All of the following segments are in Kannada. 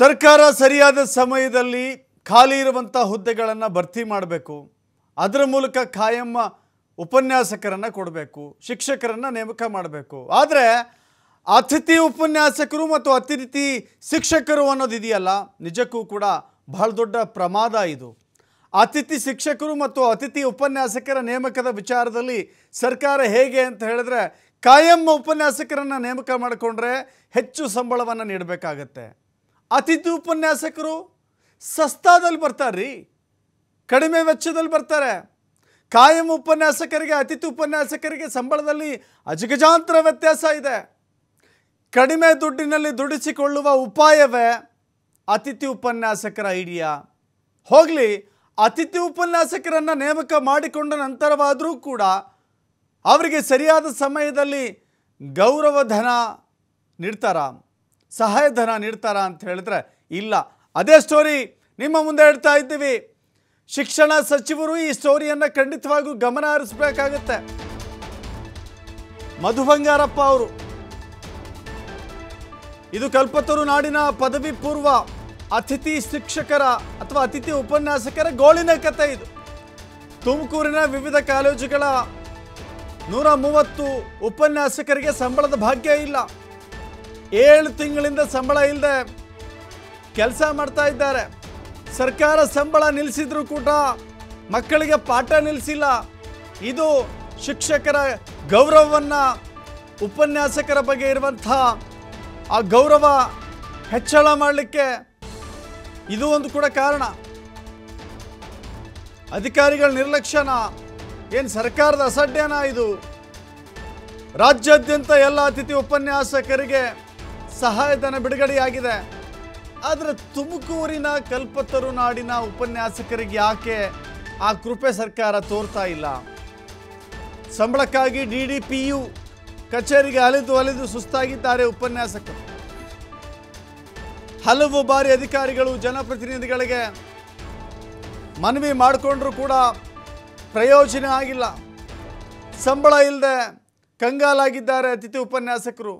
ಸರ್ಕಾರ ಸರಿಯಾದ ಸಮಯದಲ್ಲಿ ಖಾಲಿ ಇರುವಂಥ ಹುದ್ದೆಗಳನ್ನು ಭರ್ತಿ ಮಾಡಬೇಕು ಅದರ ಮೂಲಕ ಕಾಯಮ್ಮ ಉಪನ್ಯಾಸಕರನ್ನು ಕೊಡಬೇಕು ಶಿಕ್ಷಕರನ್ನು ನೇಮಕ ಮಾಡಬೇಕು ಆದರೆ ಅತಿಥಿ ಉಪನ್ಯಾಸಕರು ಮತ್ತು ಅತಿಥಿ ಶಿಕ್ಷಕರು ಅನ್ನೋದಿದೆಯಲ್ಲ ನಿಜಕ್ಕೂ ಕೂಡ ಬಹಳ ದೊಡ್ಡ ಪ್ರಮಾದ ಇದು ಅತಿಥಿ ಶಿಕ್ಷಕರು ಮತ್ತು ಅತಿಥಿ ಉಪನ್ಯಾಸಕರ ನೇಮಕದ ವಿಚಾರದಲ್ಲಿ ಸರ್ಕಾರ ಹೇಗೆ ಅಂತ ಹೇಳಿದ್ರೆ ಕಾಯಂ ಉಪನ್ಯಾಸಕರನ್ನು ನೇಮಕ ಮಾಡಿಕೊಂಡ್ರೆ ಹೆಚ್ಚು ಸಂಬಳವನ್ನು ನೀಡಬೇಕಾಗತ್ತೆ ಅತಿಥಿ ಉಪನ್ಯಾಸಕರು ಸಸ್ತಾದಲ್ಲಿ ರೀ ಕಡಿಮೆ ವೆಚ್ಚದಲ್ಲಿ ಬರ್ತಾರೆ ಕಾಯಂ ಉಪನ್ಯಾಸಕರಿಗೆ ಅತಿಥಿ ಉಪನ್ಯಾಸಕರಿಗೆ ಸಂಬಳದಲ್ಲಿ ಅಜಗಜಾಂತರ ವ್ಯತ್ಯಾಸ ಇದೆ ಕಡಿಮೆ ದುಡ್ಡಿನಲ್ಲಿ ದುಡಿಸಿಕೊಳ್ಳುವ ಉಪಾಯವೇ ಅತಿಥಿ ಉಪನ್ಯಾಸಕರ ಐಡಿಯಾ ಹೋಗಲಿ ಅತಿಥಿ ಉಪನ್ಯಾಸಕರನ್ನು ನೇಮಕ ಮಾಡಿಕೊಂಡ ನಂತರವಾದರೂ ಕೂಡ ಅವರಿಗೆ ಸರಿಯಾದ ಸಮಯದಲ್ಲಿ ಗೌರವಧನ ನೀಡ್ತಾರಾ ಸಹಾಯಧನ ನೀಡ್ತಾರಾ ಅಂತ ಹೇಳಿದ್ರೆ ಇಲ್ಲ ಅದೇ ಸ್ಟೋರಿ ನಿಮ್ಮ ಮುಂದೆ ಹೇಳ್ತಾ ಇದ್ದೀವಿ ಶಿಕ್ಷಣ ಸಚಿವರು ಈ ಸ್ಟೋರಿಯನ್ನು ಖಂಡಿತವಾಗೂ ಗಮನ ಹರಿಸಬೇಕಾಗತ್ತೆ ಮಧು ಬಂಗಾರಪ್ಪ ಅವರು ಇದು ಕಲ್ಪತರು ನಾಡಿನ ಪದವಿ ಪೂರ್ವ ಅತಿಥಿ ಶಿಕ್ಷಕರ ಅಥವಾ ಅತಿಥಿ ಉಪನ್ಯಾಸಕರ ಗೋಳಿನ ಕಥೆ ಇದು ತುಮಕೂರಿನ ವಿವಿಧ ಕಾಲೇಜುಗಳ ನೂರ ಮೂವತ್ತು ಉಪನ್ಯಾಸಕರಿಗೆ ಸಂಬಳದ ಭಾಗ್ಯ ಇಲ್ಲ ಏಳು ತಿಂಗಳಿಂದ ಸಂಬಳ ಇಲ್ಲದೆ ಕೆಲಸ ಮಾಡ್ತಾ ಇದ್ದಾರೆ ಸರ್ಕಾರ ಸಂಬಳ ನಿಲ್ಲಿಸಿದ್ರು ಕೂಡ ಮಕ್ಕಳಿಗೆ ಪಾಠ ನಿಲ್ಲಿಸಿಲ್ಲ ಇದು ಶಿಕ್ಷಕರ ಗೌರವವನ್ನು ಉಪನ್ಯಾಸಕರ ಬಗ್ಗೆ ಇರುವಂಥ ಆ ಗೌರವ ಹೆಚ್ಚಳ ಮಾಡಲಿಕ್ಕೆ ಇದು ಒಂದು ಕೂಡ ಕಾರಣ ಅಧಿಕಾರಿಗಳ ನಿರ್ಲಕ್ಷ್ಯನ ಏನು ಸರ್ಕಾರದ ಅಸಡ್ಡೆನ ಇದು ರಾಜ್ಯಾದ್ಯಂತ ಎಲ್ಲ ಅತಿಥಿ ಉಪನ್ಯಾಸಕರಿಗೆ ಸಹಾಯಧನ ಬಿಡುಗಡೆಯಾಗಿದೆ ಆದರೆ ತುಮಕೂರಿನ ಕಲ್ಪತರು ನಾಡಿನ ಉಪನ್ಯಾಸಕರಿಗೆ ಯಾಕೆ ಆ ಕೃಪೆ ಸರ್ಕಾರ ತೋರ್ತಾ ಇಲ್ಲ ಸಂಬಳಕ್ಕಾಗಿ ಡಿ ಡಿ ಪಿ ಯು ಕಚೇರಿಗೆ ಅಲಿದು ಅಲಿದು ಸುಸ್ತಾಗಿದ್ದಾರೆ ಉಪನ್ಯಾಸಕರು ಹಲವು ಬಾರಿ ಅಧಿಕಾರಿಗಳು ಜನಪ್ರತಿನಿಧಿಗಳಿಗೆ ಮನವಿ ಮಾಡಿಕೊಂಡ್ರೂ ಕೂಡ ಪ್ರಯೋಜನ ಆಗಿಲ್ಲ ಸಂಬಳ ಇಲ್ಲದೆ ಕಂಗಾಲಾಗಿದ್ದಾರೆ ಅತಿಥಿ ಉಪನ್ಯಾಸಕರು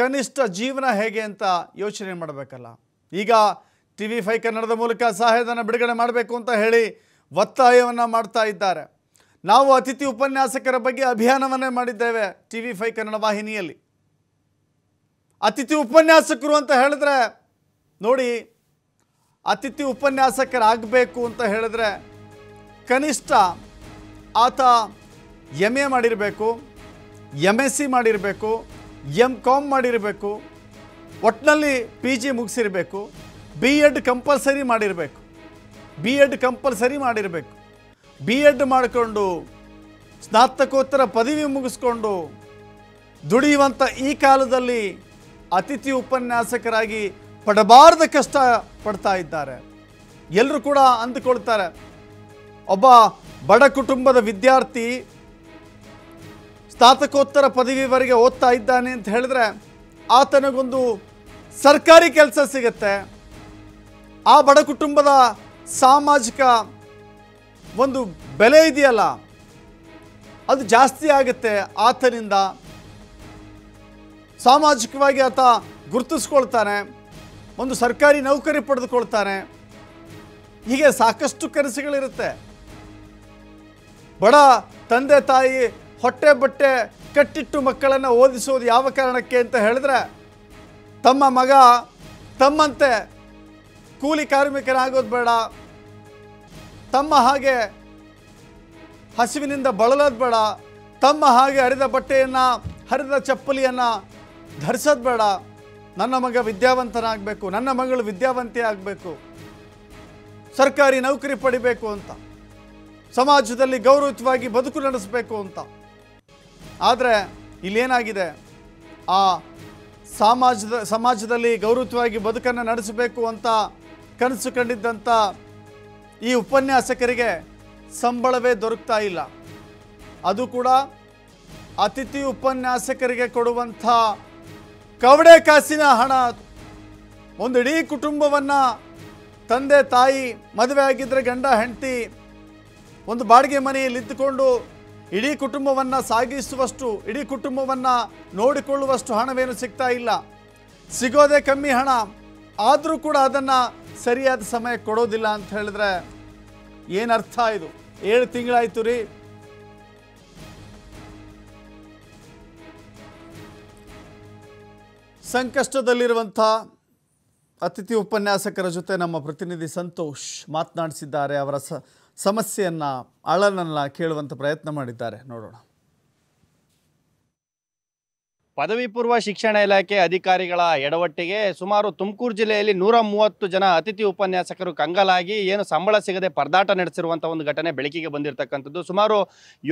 ಕನಿಷ್ಠ ಜೀವನ ಹೇಗೆ ಅಂತ ಯೋಚನೆ ಮಾಡಬೇಕಲ್ಲ ಈಗ ಟಿ ವಿ ಫೈ ಕನ್ನಡದ ಮೂಲಕ ಸಹಾಯಧನ ಬಿಡುಗಡೆ ಮಾಡಬೇಕು ಅಂತ ಹೇಳಿ ಒತ್ತಾಯವನ್ನು ಮಾಡ್ತಾ ಇದ್ದಾರೆ ನಾವು ಅತಿಥಿ ಉಪನ್ಯಾಸಕರ ಬಗ್ಗೆ ಅಭಿಯಾನವನ್ನೇ ಮಾಡಿದ್ದೇವೆ ಟಿ ವಿ ಫೈ ಕನ್ನಡ ವಾಹಿನಿಯಲ್ಲಿ ಅತಿಥಿ ಉಪನ್ಯಾಸಕರು ಅಂತ ಹೇಳಿದ್ರೆ ನೋಡಿ ಅತಿಥಿ ಉಪನ್ಯಾಸಕರಾಗಬೇಕು ಅಂತ ಹೇಳಿದ್ರೆ ಕನಿಷ್ಠ ಆತ ಎಮ್ ಎ ಮಾಡಿರಬೇಕು ಎಮ್ ಎಸ್ ಸಿ ಮಾಡಿರಬೇಕು ಎಮ್ ಕಾಮ್ ಮಾಡಿರಬೇಕು ಒಟ್ಟಿನಲ್ಲಿ ಪಿ ಜಿ ಮುಗಿಸಿರಬೇಕು ಬಿ ಎಡ್ ಕಂಪಲ್ಸರಿ ಮಾಡಿರಬೇಕು ಬಿ ಎಡ್ ಕಂಪಲ್ಸರಿ ಮಾಡಿರಬೇಕು ಬಿ ಎಡ್ ಮಾಡಿಕೊಂಡು ಸ್ನಾತಕೋತ್ತರ ಪದವಿ ಮುಗಿಸ್ಕೊಂಡು ದುಡಿಯುವಂಥ ಈ ಕಾಲದಲ್ಲಿ ಅತಿಥಿ ಉಪನ್ಯಾಸಕರಾಗಿ ಪಡಬಾರ್ದ ಕಷ್ಟ ಪಡ್ತಾ ಇದ್ದಾರೆ ಎಲ್ಲರೂ ಕೂಡ ಅಂದುಕೊಳ್ತಾರೆ ಒಬ್ಬ ಬಡ ಕುಟುಂಬದ ವಿದ್ಯಾರ್ಥಿ ಸ್ನಾತಕೋತ್ತರ ಪದವಿವರೆಗೆ ಓದ್ತಾ ಇದ್ದಾನೆ ಅಂತ ಹೇಳಿದ್ರೆ ಆತನಿಗೊಂದು ಸರ್ಕಾರಿ ಕೆಲಸ ಸಿಗುತ್ತೆ ಆ ಬಡ ಕುಟುಂಬದ ಸಾಮಾಜಿಕ ಒಂದು ಬೆಲೆ ಇದೆಯಲ್ಲ ಅದು ಜಾಸ್ತಿ ಆಗುತ್ತೆ ಆತನಿಂದ ಸಾಮಾಜಿಕವಾಗಿ ಆತ ಗುರುತಿಸ್ಕೊಳ್ತಾನೆ ಒಂದು ಸರ್ಕಾರಿ ನೌಕರಿ ಪಡೆದುಕೊಳ್ತಾನೆ ಹೀಗೆ ಸಾಕಷ್ಟು ಕನಸುಗಳಿರುತ್ತೆ ಬಡ ತಂದೆ ತಾಯಿ ಹೊಟ್ಟೆ ಬಟ್ಟೆ ಕಟ್ಟಿಟ್ಟು ಮಕ್ಕಳನ್ನು ಓದಿಸೋದು ಯಾವ ಕಾರಣಕ್ಕೆ ಅಂತ ಹೇಳಿದ್ರೆ ತಮ್ಮ ಮಗ ತಮ್ಮಂತೆ ಕೂಲಿ ಕಾರ್ಮಿಕರಾಗೋದು ಬೇಡ ತಮ್ಮ ಹಾಗೆ ಹಸಿವಿನಿಂದ ಬಳಲೋದು ಬೇಡ ತಮ್ಮ ಹಾಗೆ ಹರಿದ ಬಟ್ಟೆಯನ್ನು ಹರಿದ ಚಪ್ಪಲಿಯನ್ನು ಧರಿಸೋದು ಬೇಡ ನನ್ನ ಮಗ ವಿದ್ಯಾವಂತನಾಗಬೇಕು ನನ್ನ ಮಗಳು ವಿದ್ಯಾವಂತಿ ಆಗಬೇಕು ಸರ್ಕಾರಿ ನೌಕರಿ ಪಡಿಬೇಕು ಅಂತ ಸಮಾಜದಲ್ಲಿ ಗೌರವಿತವಾಗಿ ಬದುಕು ನಡೆಸಬೇಕು ಅಂತ ಆದರೆ ಇಲ್ಲೇನಾಗಿದೆ ಆ ಸಮಾಜದ ಸಮಾಜದಲ್ಲಿ ಗೌರವವಾಗಿ ಬದುಕನ್ನು ನಡೆಸಬೇಕು ಅಂತ ಕನಸು ಕಂಡಿದ್ದಂಥ ಈ ಉಪನ್ಯಾಸಕರಿಗೆ ಸಂಬಳವೇ ದೊರಕ್ತಾ ಇಲ್ಲ ಅದು ಕೂಡ ಅತಿಥಿ ಉಪನ್ಯಾಸಕರಿಗೆ ಕೊಡುವಂಥ ಕವಡೆ ಕಾಸಿನ ಹಣ ಒಂದು ಇಡೀ ಕುಟುಂಬವನ್ನು ತಂದೆ ತಾಯಿ ಮದುವೆ ಆಗಿದ್ದರೆ ಗಂಡ ಹೆಂಡತಿ ಒಂದು ಬಾಡಿಗೆ ಮನೆಯಲ್ಲಿ ಇದ್ದುಕೊಂಡು ಇಡೀ ಕುಟುಂಬವನ್ನು ಸಾಗಿಸುವಷ್ಟು ಇಡೀ ಕುಟುಂಬವನ್ನು ನೋಡಿಕೊಳ್ಳುವಷ್ಟು ಹಣವೇನು ಸಿಗ್ತಾ ಇಲ್ಲ ಸಿಗೋದೇ ಕಮ್ಮಿ ಹಣ ಆದರೂ ಕೂಡ ಅದನ್ನು ಸರಿಯಾದ ಸಮಯ ಕೊಡೋದಿಲ್ಲ ಅಂತ ಹೇಳಿದ್ರೆ ಏನರ್ಥ ಇದು ಏಳು ತಿಂಗಳಾಯ್ತು ರೀ ಸಂಕಷ್ಟದಲ್ಲಿರುವಂಥ ಅತಿಥಿ ಉಪನ್ಯಾಸಕರ ಜೊತೆ ನಮ್ಮ ಪ್ರತಿನಿಧಿ ಸಂತೋಷ್ ಮಾತನಾಡಿಸಿದ್ದಾರೆ ಅವರ ಸ ಸಮಸ್ಯೆಯನ್ನು ಅಳನನ್ನು ಕೇಳುವಂಥ ಪ್ರಯತ್ನ ಮಾಡಿದ್ದಾರೆ ನೋಡೋಣ ಪದವಿ ಪೂರ್ವ ಶಿಕ್ಷಣ ಇಲಾಖೆ ಅಧಿಕಾರಿಗಳ ಎಡವಟ್ಟಿಗೆ ಸುಮಾರು ತುಮಕೂರು ಜಿಲ್ಲೆಯಲ್ಲಿ ನೂರ ಮೂವತ್ತು ಜನ ಅತಿಥಿ ಉಪನ್ಯಾಸಕರು ಕಂಗಲಾಗಿ ಏನು ಸಂಬಳ ಸಿಗದೆ ಪರದಾಟ ನಡೆಸಿರುವಂಥ ಒಂದು ಘಟನೆ ಬೆಳಕಿಗೆ ಬಂದಿರತಕ್ಕಂಥದ್ದು ಸುಮಾರು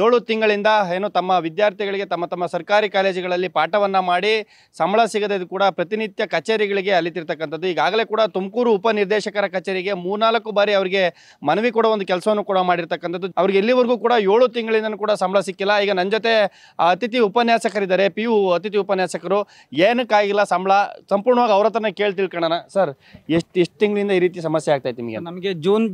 ಏಳು ತಿಂಗಳಿಂದ ಏನು ತಮ್ಮ ವಿದ್ಯಾರ್ಥಿಗಳಿಗೆ ತಮ್ಮ ತಮ್ಮ ಸರ್ಕಾರಿ ಕಾಲೇಜುಗಳಲ್ಲಿ ಪಾಠವನ್ನು ಮಾಡಿ ಸಂಬಳ ಸಿಗದೆ ಕೂಡ ಪ್ರತಿನಿತ್ಯ ಕಚೇರಿಗಳಿಗೆ ಅಲಿತಿರ್ತಕ್ಕಂಥದ್ದು ಈಗಾಗಲೇ ಕೂಡ ತುಮಕೂರು ಉಪನಿರ್ದೇಶಕರ ಕಚೇರಿಗೆ ಮೂರ್ನಾಲ್ಕು ಬಾರಿ ಅವರಿಗೆ ಮನವಿ ಕೊಡೋ ಒಂದು ಕೆಲಸವನ್ನು ಕೂಡ ಮಾಡಿರ್ತಕ್ಕಂಥದ್ದು ಅವ್ರಿಗೆ ಎಲ್ಲಿವರೆಗೂ ಕೂಡ ಏಳು ತಿಂಗಳಿಂದ ಕೂಡ ಸಂಬಳ ಸಿಕ್ಕಿಲ್ಲ ಈಗ ನನ್ನ ಜೊತೆ ಅತಿಥಿ ಉಪನ್ಯಾಸಕರಿದ್ದಾರೆ ಪಿ ಯು ಅತಿಥಿ ಅತಿಥಿ ಉಪನ್ಯಾಸಕರು ಏನಕ್ಕಾಗಿಲ್ಲ ಸಂಬಳ ಸಂಪೂರ್ಣವಾಗಿ ಅವ್ರ ಹತ್ರನೇ ಕೇಳಿ ತಿಳ್ಕೊಳ್ಳೋಣ ಸರ್ ಎಷ್ಟು ಎಷ್ಟು ತಿಂಗಳಿಂದ ಈ ರೀತಿ ಸಮಸ್ಯೆ ಆಗ್ತೈತೆ ನಿಮಗೆ ನಮಗೆ ಜೂನ್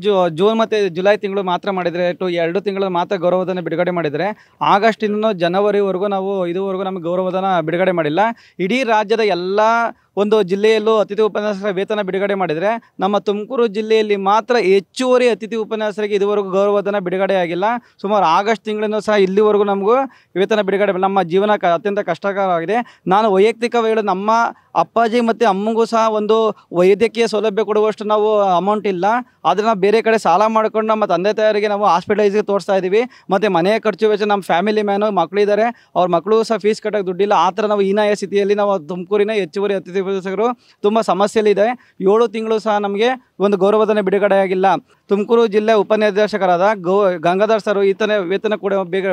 ಜೂನ್ ಮತ್ತು ಜುಲೈ ತಿಂಗಳು ಮಾತ್ರ ಮಾಡಿದರೆ ಟು ಎರಡು ತಿಂಗಳು ಮಾತ್ರ ಗೌರವಧನ ಬಿಡುಗಡೆ ಮಾಡಿದರೆ ಆಗಸ್ಟಿಂದ ಜನವರಿವರೆಗೂ ನಾವು ಇದುವರೆಗೂ ನಮಗೆ ಗೌರವಧನ ಬಿಡುಗಡೆ ಮಾಡಿಲ್ಲ ಇಡೀ ರಾಜ್ಯದ ಎಲ್ಲ ಒಂದು ಜಿಲ್ಲೆಯಲ್ಲೂ ಅತಿಥಿ ಉಪನ್ಯಾಸಕರ ವೇತನ ಬಿಡುಗಡೆ ಮಾಡಿದರೆ ನಮ್ಮ ತುಮಕೂರು ಜಿಲ್ಲೆಯಲ್ಲಿ ಮಾತ್ರ ಹೆಚ್ಚುವರಿ ಅತಿಥಿ ಉಪನ್ಯಾಸರಿಗೆ ಇದುವರೆಗೂ ಗೌರವಧನ ಬಿಡುಗಡೆಯಾಗಿಲ್ಲ ಸುಮಾರು ಆಗಸ್ಟ್ ತಿಂಗಳಿಂದ ಸಹ ಇಲ್ಲಿವರೆಗೂ ನಮಗೂ ವೇತನ ಬಿಡುಗಡೆ ನಮ್ಮ ಜೀವನ ಅತ್ಯಂತ ಕಷ್ಟಕರವಾಗಿದೆ ನಾನು ವೈಯಕ್ತಿಕವಾಗಿ ನಮ್ಮ ಅಪ್ಪಾಜಿ ಮತ್ತು ಅಮ್ಮಗೂ ಸಹ ಒಂದು ವೈದ್ಯಕೀಯ ಸೌಲಭ್ಯ ಕೊಡುವಷ್ಟು ನಾವು ಅಮೌಂಟ್ ಇಲ್ಲ ಆದರೆ ನಾವು ಬೇರೆ ಕಡೆ ಸಾಲ ಮಾಡಿಕೊಂಡು ನಮ್ಮ ತಂದೆ ತಾಯಿಯರಿಗೆ ನಾವು ಹಾಸ್ಪಿಟಲೈಸ್ಗೆ ತೋರಿಸ್ತಾ ಇದ್ದೀವಿ ಮತ್ತು ಮನೆಯ ಖರ್ಚು ವೆಚ್ಚ ನಮ್ಮ ಫ್ಯಾಮಿಲಿ ಮ್ಯಾನು ಮಕ್ಕಳಿದ್ದಾರೆ ಅವ್ರ ಮಕ್ಕಳು ಸಹ ಫೀಸ್ ಕಟ್ಟೋಕ್ಕೆ ದುಡ್ಡಿಲ್ಲ ಆ ಥರ ನಾವು ಹೀನಾಯ ಸ್ಥಿತಿಯಲ್ಲಿ ನಾವು ತುಮಕೂರಿನ ಹೆಚ್ಚುವರಿ ಅತಿಥಿ ಪ್ರತಿಭಟಿಸಿದರು ತುಂಬ ಸಮಸ್ಯೆಯಲ್ಲಿದೆ ಏಳು ತಿಂಗಳು ಸಹ ನಮಗೆ ಒಂದು ಗೌರವಧನ ಬಿಡುಗಡೆಯಾಗಿಲ್ಲ ತುಮಕೂರು ಜಿಲ್ಲೆ ಉಪನಿರ್ದೇಶಕರಾದ ಗೌ ಗಂಗಾಧರ್ ಸರ್ ಈತನ ವೇತನ ಕೂಡ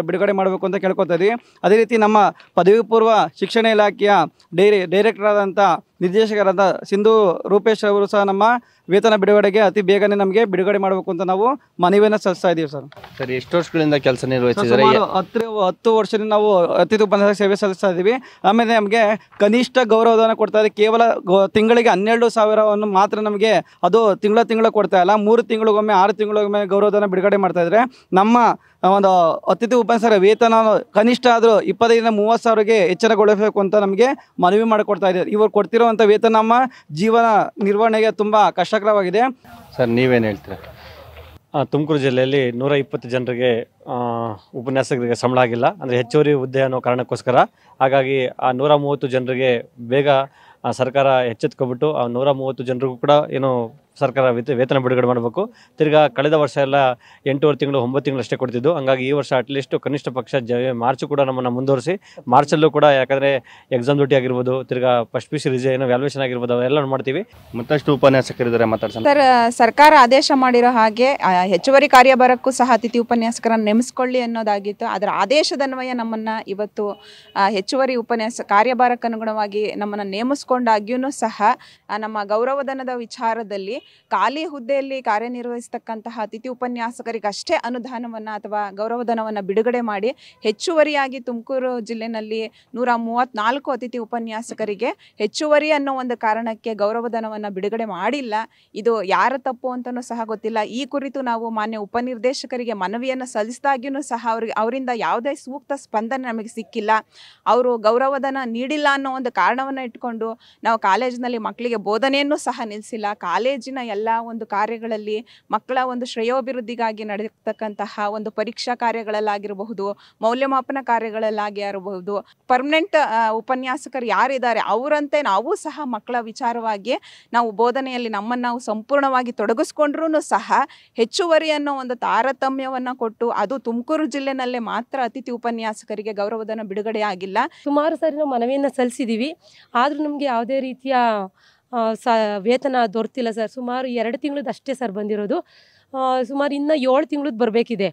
ಬಿಡುಗಡೆ ಮಾಡಬೇಕು ಅಂತ ಕೇಳ್ಕೊತೀವಿ ಅದೇ ರೀತಿ ನಮ್ಮ ಪದವಿ ಪೂರ್ವ ಶಿಕ್ಷಣ ಇಲಾಖೆಯ ಡೈರಿ ಡೈರೆಕ್ಟರ್ ಆದಂಥ ನಿರ್ದೇಶಕರಾದ ಸಿಂಧು ರೂಪೇಶ್ ಅವರು ಸಹ ನಮ್ಮ ವೇತನ ಬಿಡುಗಡೆಗೆ ಅತಿ ಬೇಗನೆ ನಮಗೆ ಬಿಡುಗಡೆ ಮಾಡಬೇಕು ಅಂತ ನಾವು ಮನವಿಯನ್ನು ಸಲ್ಲಿಸ್ತಾ ಇದ್ದೀವಿ ಸರ್ ಸರ್ ಎಷ್ಟು ವರ್ಷಗಳಿಂದ ಕೆಲಸ ನಿರ್ವಹಿಸಿದ್ದಾರೆ ಹತ್ತು ಹತ್ತು ವರ್ಷದಿಂದ ನಾವು ಅತಿಥಿ ಉಪನ್ಯಾಸ ಸೇವೆ ಸಲ್ಲಿಸ್ತಾ ಇದ್ದೀವಿ ಆಮೇಲೆ ನಮಗೆ ಕನಿಷ್ಠ ಗೌರವಧನ ಕೊಡ್ತಾ ಇದೆ ಕೇವಲ ತಿಂಗಳಿಗೆ ಹನ್ನೆರಡು ಸಾವಿರವನ್ನು ಮಾತ್ರ ನಮಗೆ ಅದು ತಿಂಗಳ ತಿಂಗಳ ಕೊಡ್ತಾ ಇಲ್ಲ ಮೂರು ತಿಂಗಳಿಗೊಮ್ಮೆ ಆರು ತಿಂಗಳಿಗೊಮ್ಮೆ ಗೌರವಧನ ಬಿಡುಗಡೆ ಮಾಡ್ತಾ ಇದ್ರೆ ನಮ್ಮ ಒಂದು ಅತಿಥಿ ಉಪನ್ಯಾಸರ ವೇತನ ಕನಿಷ್ಠ ಆದರೂ ಇಪ್ಪತ್ತೈದರಿಂದ ಮೂವತ್ತು ಸಾವಿರಗೆ ಎಚ್ಚರಗೊಳಿಸಬೇಕು ಅಂತ ನಮಗೆ ಮನವಿ ಮಾಡಿಕೊಡ್ತಾ ಇದ್ದಾರೆ ಇವರು ಕೊಡ್ತಿರೋ ಕೊಡುವಂಥ ವೇತನ ನಮ್ಮ ಜೀವನ ನಿರ್ವಹಣೆಗೆ ತುಂಬ ಕಷ್ಟಕರವಾಗಿದೆ ಸರ್ ನೀವೇನು ಹೇಳ್ತೀರಾ ತುಮಕೂರು ಜಿಲ್ಲೆಯಲ್ಲಿ ನೂರ ಇಪ್ಪತ್ತು ಜನರಿಗೆ ಉಪನ್ಯಾಸಕರಿಗೆ ಸಂಬಳ ಆಗಿಲ್ಲ ಅಂದರೆ ಹೆಚ್ಚುವರಿ ಹುದ್ದೆ ಅನ್ನೋ ಕಾರಣಕ್ಕೋಸ್ಕರ ಹಾಗಾಗಿ ಆ ನೂರ ಮೂವತ್ತು ಜನರಿಗೆ ಬೇಗ ಸರ್ಕಾರ ಎಚ್ಚೆತ್ಕೊಬಿಟ್ಟು ಆ ನೂರ ಮೂವತ್ತು ಜನರಿಗೂ ಕೂಡ ಏನು ಸರ್ಕಾರ ವೇತನ ಬಿಡುಗಡೆ ಮಾಡಬೇಕು ತಿರ್ಗಾ ಕಳೆದ ವರ್ಷ ಎಲ್ಲ ಎಂಟೂವರೆ ತಿಂಗಳು ಒಂಬತ್ತು ತಿಂಗಳು ಅಷ್ಟೇ ಕೊಡ್ತಿದ್ದು ಹಂಗಾಗಿ ಈ ವರ್ಷ ಅಟ್ಲೀಸ್ಟ್ ಕನಿಷ್ಠ ಪಕ್ಷ ಜ ಮಾರ್ಚ್ ಕೂಡ ನಮ್ಮನ್ನು ಮುಂದುವರಿಸಿ ಮಾರ್ಚಲ್ಲೂ ಕೂಡ ಯಾಕಂದರೆ ಎಕ್ಸಾಮ್ ಡ್ಯೂಟಿ ಆಗಿರ್ಬೋದು ತಿರ್ಗಾ ಫಸ್ಟ್ ಪಿ ಸಿ ರಿಜೇನು ವ್ಯಾಲ್ಯೂಷನ್ ಆಗಿರ್ಬೋದು ಅವೆಲ್ಲ ಮಾಡ್ತೀವಿ ಮತ್ತಷ್ಟು ಉಪನ್ಯಾಸಕರಿದ್ದಾರೆ ಮಾತಾಡ್ತಾರೆ ಸರ್ ಸರ್ಕಾರ ಆದೇಶ ಮಾಡಿರೋ ಹಾಗೆ ಹೆಚ್ಚುವರಿ ಕಾರ್ಯಭಾರಕ್ಕೂ ಸಹ ಅತಿಥಿ ಉಪನ್ಯಾಸಕರನ್ನು ನೇಮಿಸಿಕೊಳ್ಳಿ ಅನ್ನೋದಾಗಿತ್ತು ಅದರ ಆದೇಶದನ್ವಯ ನಮ್ಮನ್ನು ಇವತ್ತು ಹೆಚ್ಚುವರಿ ಉಪನ್ಯಾಸ ಕಾರ್ಯಭಾರಕ್ಕನುಗುಣವಾಗಿ ನಮ್ಮನ್ನು ನೇಮಿಸ್ಕೊಂಡಾಗ್ಯೂ ಸಹ ನಮ್ಮ ಗೌರವಧನದ ವಿಚಾರದಲ್ಲಿ ಖಾಲಿ ಹುದ್ದೆಯಲ್ಲಿ ಕಾರ್ಯನಿರ್ವಹಿಸತಕ್ಕಂತಹ ಅತಿಥಿ ಉಪನ್ಯಾಸಕರಿಗಷ್ಟೇ ಅನುದಾನವನ್ನು ಅಥವಾ ಗೌರವಧನವನ್ನು ಬಿಡುಗಡೆ ಮಾಡಿ ಹೆಚ್ಚುವರಿಯಾಗಿ ತುಮಕೂರು ಜಿಲ್ಲೆನಲ್ಲಿ ನೂರ ಮೂವತ್ನಾಲ್ಕು ಅತಿಥಿ ಉಪನ್ಯಾಸಕರಿಗೆ ಹೆಚ್ಚುವರಿ ಅನ್ನೋ ಒಂದು ಕಾರಣಕ್ಕೆ ಗೌರವಧನವನ್ನು ಬಿಡುಗಡೆ ಮಾಡಿಲ್ಲ ಇದು ಯಾರ ತಪ್ಪು ಅಂತಲೂ ಸಹ ಗೊತ್ತಿಲ್ಲ ಈ ಕುರಿತು ನಾವು ಮಾನ್ಯ ಉಪನಿರ್ದೇಶಕರಿಗೆ ಮನವಿಯನ್ನು ಸಲ್ಲಿಸಿದಾಗ್ಯೂ ಸಹ ಅವ್ರಿಗೆ ಅವರಿಂದ ಯಾವುದೇ ಸೂಕ್ತ ಸ್ಪಂದನೆ ನಮಗೆ ಸಿಕ್ಕಿಲ್ಲ ಅವರು ಗೌರವಧನ ನೀಡಿಲ್ಲ ಅನ್ನೋ ಒಂದು ಕಾರಣವನ್ನು ಇಟ್ಕೊಂಡು ನಾವು ಕಾಲೇಜಿನಲ್ಲಿ ಮಕ್ಕಳಿಗೆ ಬೋಧನೆಯನ್ನು ಸಹ ನಿಲ್ಲಿಸಿಲ್ಲ ಕಾಲೇಜಿನ ಕಾಲೇಜಿನ ಎಲ್ಲ ಒಂದು ಕಾರ್ಯಗಳಲ್ಲಿ ಮಕ್ಕಳ ಒಂದು ಶ್ರೇಯೋಭಿವೃದ್ಧಿಗಾಗಿ ನಡೆಯತಕ್ಕಂತಹ ಒಂದು ಪರೀಕ್ಷಾ ಕಾರ್ಯಗಳಲ್ಲಾಗಿರಬಹುದು ಮೌಲ್ಯಮಾಪನ ಕಾರ್ಯಗಳಲ್ಲಾಗಿ ಇರಬಹುದು ಪರ್ಮನೆಂಟ್ ಉಪನ್ಯಾಸಕರು ಯಾರಿದ್ದಾರೆ ಅವರಂತೆ ನಾವು ಸಹ ಮಕ್ಕಳ ವಿಚಾರವಾಗಿ ನಾವು ಬೋಧನೆಯಲ್ಲಿ ನಮ್ಮನ್ನು ನಾವು ಸಂಪೂರ್ಣವಾಗಿ ತೊಡಗಿಸ್ಕೊಂಡ್ರೂ ಸಹ ಹೆಚ್ಚುವರಿ ಅನ್ನೋ ಒಂದು ತಾರತಮ್ಯವನ್ನು ಕೊಟ್ಟು ಅದು ತುಮಕೂರು ಜಿಲ್ಲೆನಲ್ಲೇ ಮಾತ್ರ ಅತಿಥಿ ಉಪನ್ಯಾಸಕರಿಗೆ ಗೌರವಧನ ಬಿಡುಗಡೆ ಆಗಿಲ್ಲ ಸುಮಾರು ಸಾರಿ ನಾವು ಮನವಿಯನ್ನು ಸಲ್ಲಿಸಿದ್ದೀವಿ ಆದರೂ ನಮಗೆ ಯಾವುದೇ ರೀತಿಯ ಸ ವೇತನ ದೊರೆತಿಲ್ಲ ಸರ್ ಸುಮಾರು ಎರಡು ತಿಂಗಳದ್ದು ಅಷ್ಟೇ ಸರ್ ಬಂದಿರೋದು ಸುಮಾರು ಇನ್ನೂ ಏಳು ತಿಂಗಳದ್ದು ಬರಬೇಕಿದೆ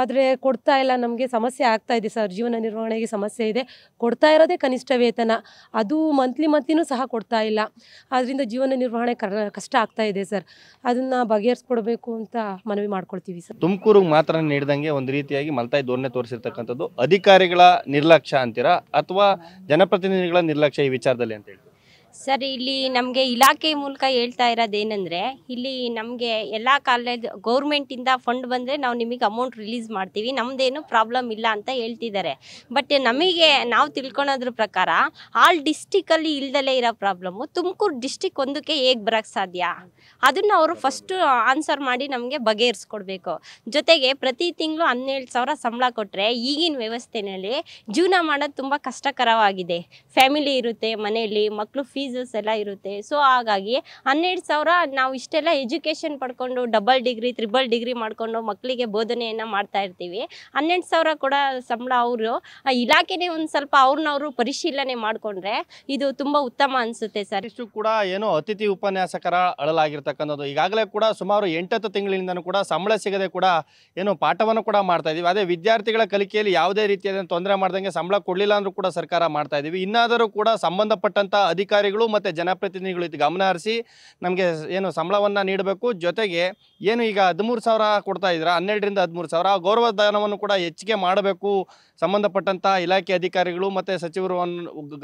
ಆದರೆ ಕೊಡ್ತಾ ಇಲ್ಲ ನಮಗೆ ಸಮಸ್ಯೆ ಆಗ್ತಾ ಇದೆ ಸರ್ ಜೀವನ ನಿರ್ವಹಣೆಗೆ ಸಮಸ್ಯೆ ಇದೆ ಕೊಡ್ತಾ ಇರೋದೇ ಕನಿಷ್ಠ ವೇತನ ಅದು ಮಂತ್ಲಿ ಮಂತ್ಲಿನೂ ಸಹ ಕೊಡ್ತಾ ಇಲ್ಲ ಅದರಿಂದ ಜೀವನ ನಿರ್ವಹಣೆ ಕಷ್ಟ ಆಗ್ತಾ ಇದೆ ಸರ್ ಅದನ್ನು ಬಗೆಹರಿಸ್ಕೊಡ್ಬೇಕು ಅಂತ ಮನವಿ ಮಾಡ್ಕೊಳ್ತೀವಿ ಸರ್ ತುಮಕೂರಿಗೆ ಮಾತ್ರ ನೀಡಿದಂಗೆ ಒಂದು ರೀತಿಯಾಗಿ ಮಲ್ತಾಯಿ ಧೋರಣೆ ತೋರಿಸಿರ್ತಕ್ಕಂಥದ್ದು ಅಧಿಕಾರಿಗಳ ನಿರ್ಲಕ್ಷ್ಯ ಅಂತೀರಾ ಅಥವಾ ಜನಪ್ರತಿನಿಧಿಗಳ ನಿರ್ಲಕ್ಷ್ಯ ಈ ವಿಚಾರದಲ್ಲಿ ಅಂತೇಳಿ ಸರ್ ಇಲ್ಲಿ ನಮಗೆ ಇಲಾಖೆ ಮೂಲಕ ಹೇಳ್ತಾ ಇರೋದೇನೆಂದರೆ ಇಲ್ಲಿ ನಮಗೆ ಎಲ್ಲ ಕಾಲೇಜ್ ಗೌರ್ಮೆಂಟಿಂದ ಫಂಡ್ ಬಂದರೆ ನಾವು ನಿಮಗೆ ಅಮೌಂಟ್ ರಿಲೀಸ್ ಮಾಡ್ತೀವಿ ನಮ್ಮದೇನು ಪ್ರಾಬ್ಲಮ್ ಇಲ್ಲ ಅಂತ ಹೇಳ್ತಿದ್ದಾರೆ ಬಟ್ ನಮಗೆ ನಾವು ತಿಳ್ಕೊಳೋದ್ರ ಪ್ರಕಾರ ಆಲ್ ಡಿಸ್ಟಿಕಲ್ಲಿ ಇಲ್ದಲೇ ಇರೋ ಪ್ರಾಬ್ಲಮ್ಮು ತುಮಕೂರು ಡಿಸ್ಟಿಕ್ ಒಂದಕ್ಕೆ ಹೇಗೆ ಬರೋಕ್ಕೆ ಸಾಧ್ಯ ಅದನ್ನು ಅವರು ಫಸ್ಟು ಆನ್ಸರ್ ಮಾಡಿ ನಮಗೆ ಬಗೆಹರಿಸ್ಕೊಡ್ಬೇಕು ಜೊತೆಗೆ ಪ್ರತಿ ತಿಂಗಳು ಹನ್ನೆರಡು ಸಾವಿರ ಸಂಬಳ ಕೊಟ್ಟರೆ ಈಗಿನ ವ್ಯವಸ್ಥೆಯಲ್ಲಿ ಜೀವನ ಮಾಡೋದು ತುಂಬ ಕಷ್ಟಕರವಾಗಿದೆ ಫ್ಯಾಮಿಲಿ ಇರುತ್ತೆ ಮನೆಯಲ್ಲಿ ಮಕ್ಕಳು ಫೀ ಫೀಸಸ್ ಎಲ್ಲ ಇರುತ್ತೆ ಸೊ ಹಾಗಾಗಿ ಹನ್ನೆರಡು ಸಾವಿರ ನಾವು ಇಷ್ಟೆಲ್ಲ ಎಜುಕೇಷನ್ ಪಡ್ಕೊಂಡು ಡಬಲ್ ಡಿಗ್ರಿ ತ್ರಿಬಲ್ ಡಿಗ್ರಿ ಮಾಡಿಕೊಂಡು ಮಕ್ಕಳಿಗೆ ಬೋಧನೆಯನ್ನು ಮಾಡ್ತಾ ಇರ್ತೀವಿ ಹನ್ನೆರಡು ಸಾವಿರ ಕೂಡ ಸಂಬಳ ಅವರು ಇಲಾಖೆನೇ ಒಂದು ಸ್ವಲ್ಪ ಅವ್ರನ್ನವರು ಪರಿಶೀಲನೆ ಮಾಡಿಕೊಂಡ್ರೆ ಇದು ತುಂಬ ಉತ್ತಮ ಅನಿಸುತ್ತೆ ಸರ್ ಇಷ್ಟು ಕೂಡ ಏನು ಅತಿಥಿ ಉಪನ್ಯಾಸಕರ ಅಳಲಾಗಿರ್ತಕ್ಕಂಥದ್ದು ಈಗಾಗಲೇ ಕೂಡ ಸುಮಾರು ಎಂಟತ್ತು ತಿಂಗಳಿಂದನೂ ಕೂಡ ಸಂಬಳ ಸಿಗದೆ ಕೂಡ ಏನು ಪಾಠವನ್ನು ಕೂಡ ಮಾಡ್ತಾ ಇದ್ದೀವಿ ಅದೇ ವಿದ್ಯಾರ್ಥಿಗಳ ಕಲಿಕೆಯಲ್ಲಿ ಯಾವುದೇ ರೀತಿಯಾದ ತೊಂದರೆ ಮಾಡ್ದಂಗೆ ಸಂಬಳ ಕೊಡಲಿಲ್ಲ ಅಂದರೂ ಕೂಡ ಸರ್ಕಾರ ಮಾಡ್ತಾ ಇದ್ದೀವಿ ಇನ್ನಾದರೂ ಕೂಡ ಸಂಬಂಧಪಟ್ಟಂತ ಅಧಿಕಾರಿ ಅಧಿಕಾರಿಗಳು ಮತ್ತು ಜನಪ್ರತಿನಿಧಿಗಳು ಇದು ಗಮನ ಹರಿಸಿ ನಮಗೆ ಏನು ಸಂಬಳವನ್ನು ನೀಡಬೇಕು ಜೊತೆಗೆ ಏನು ಈಗ ಹದಿಮೂರು ಸಾವಿರ ಕೊಡ್ತಾ ಇದ್ದೀರಾ ಹನ್ನೆರಡರಿಂದ ಹದಿಮೂರು ಸಾವಿರ ಗೌರವ ಕೂಡ ಹೆಚ್ಚಿಗೆ ಮಾಡಬೇಕು ಸಂಬಂಧಪಟ್ಟಂಥ ಇಲಾಖೆ ಅಧಿಕಾರಿಗಳು ಮತ್ತು ಸಚಿವರು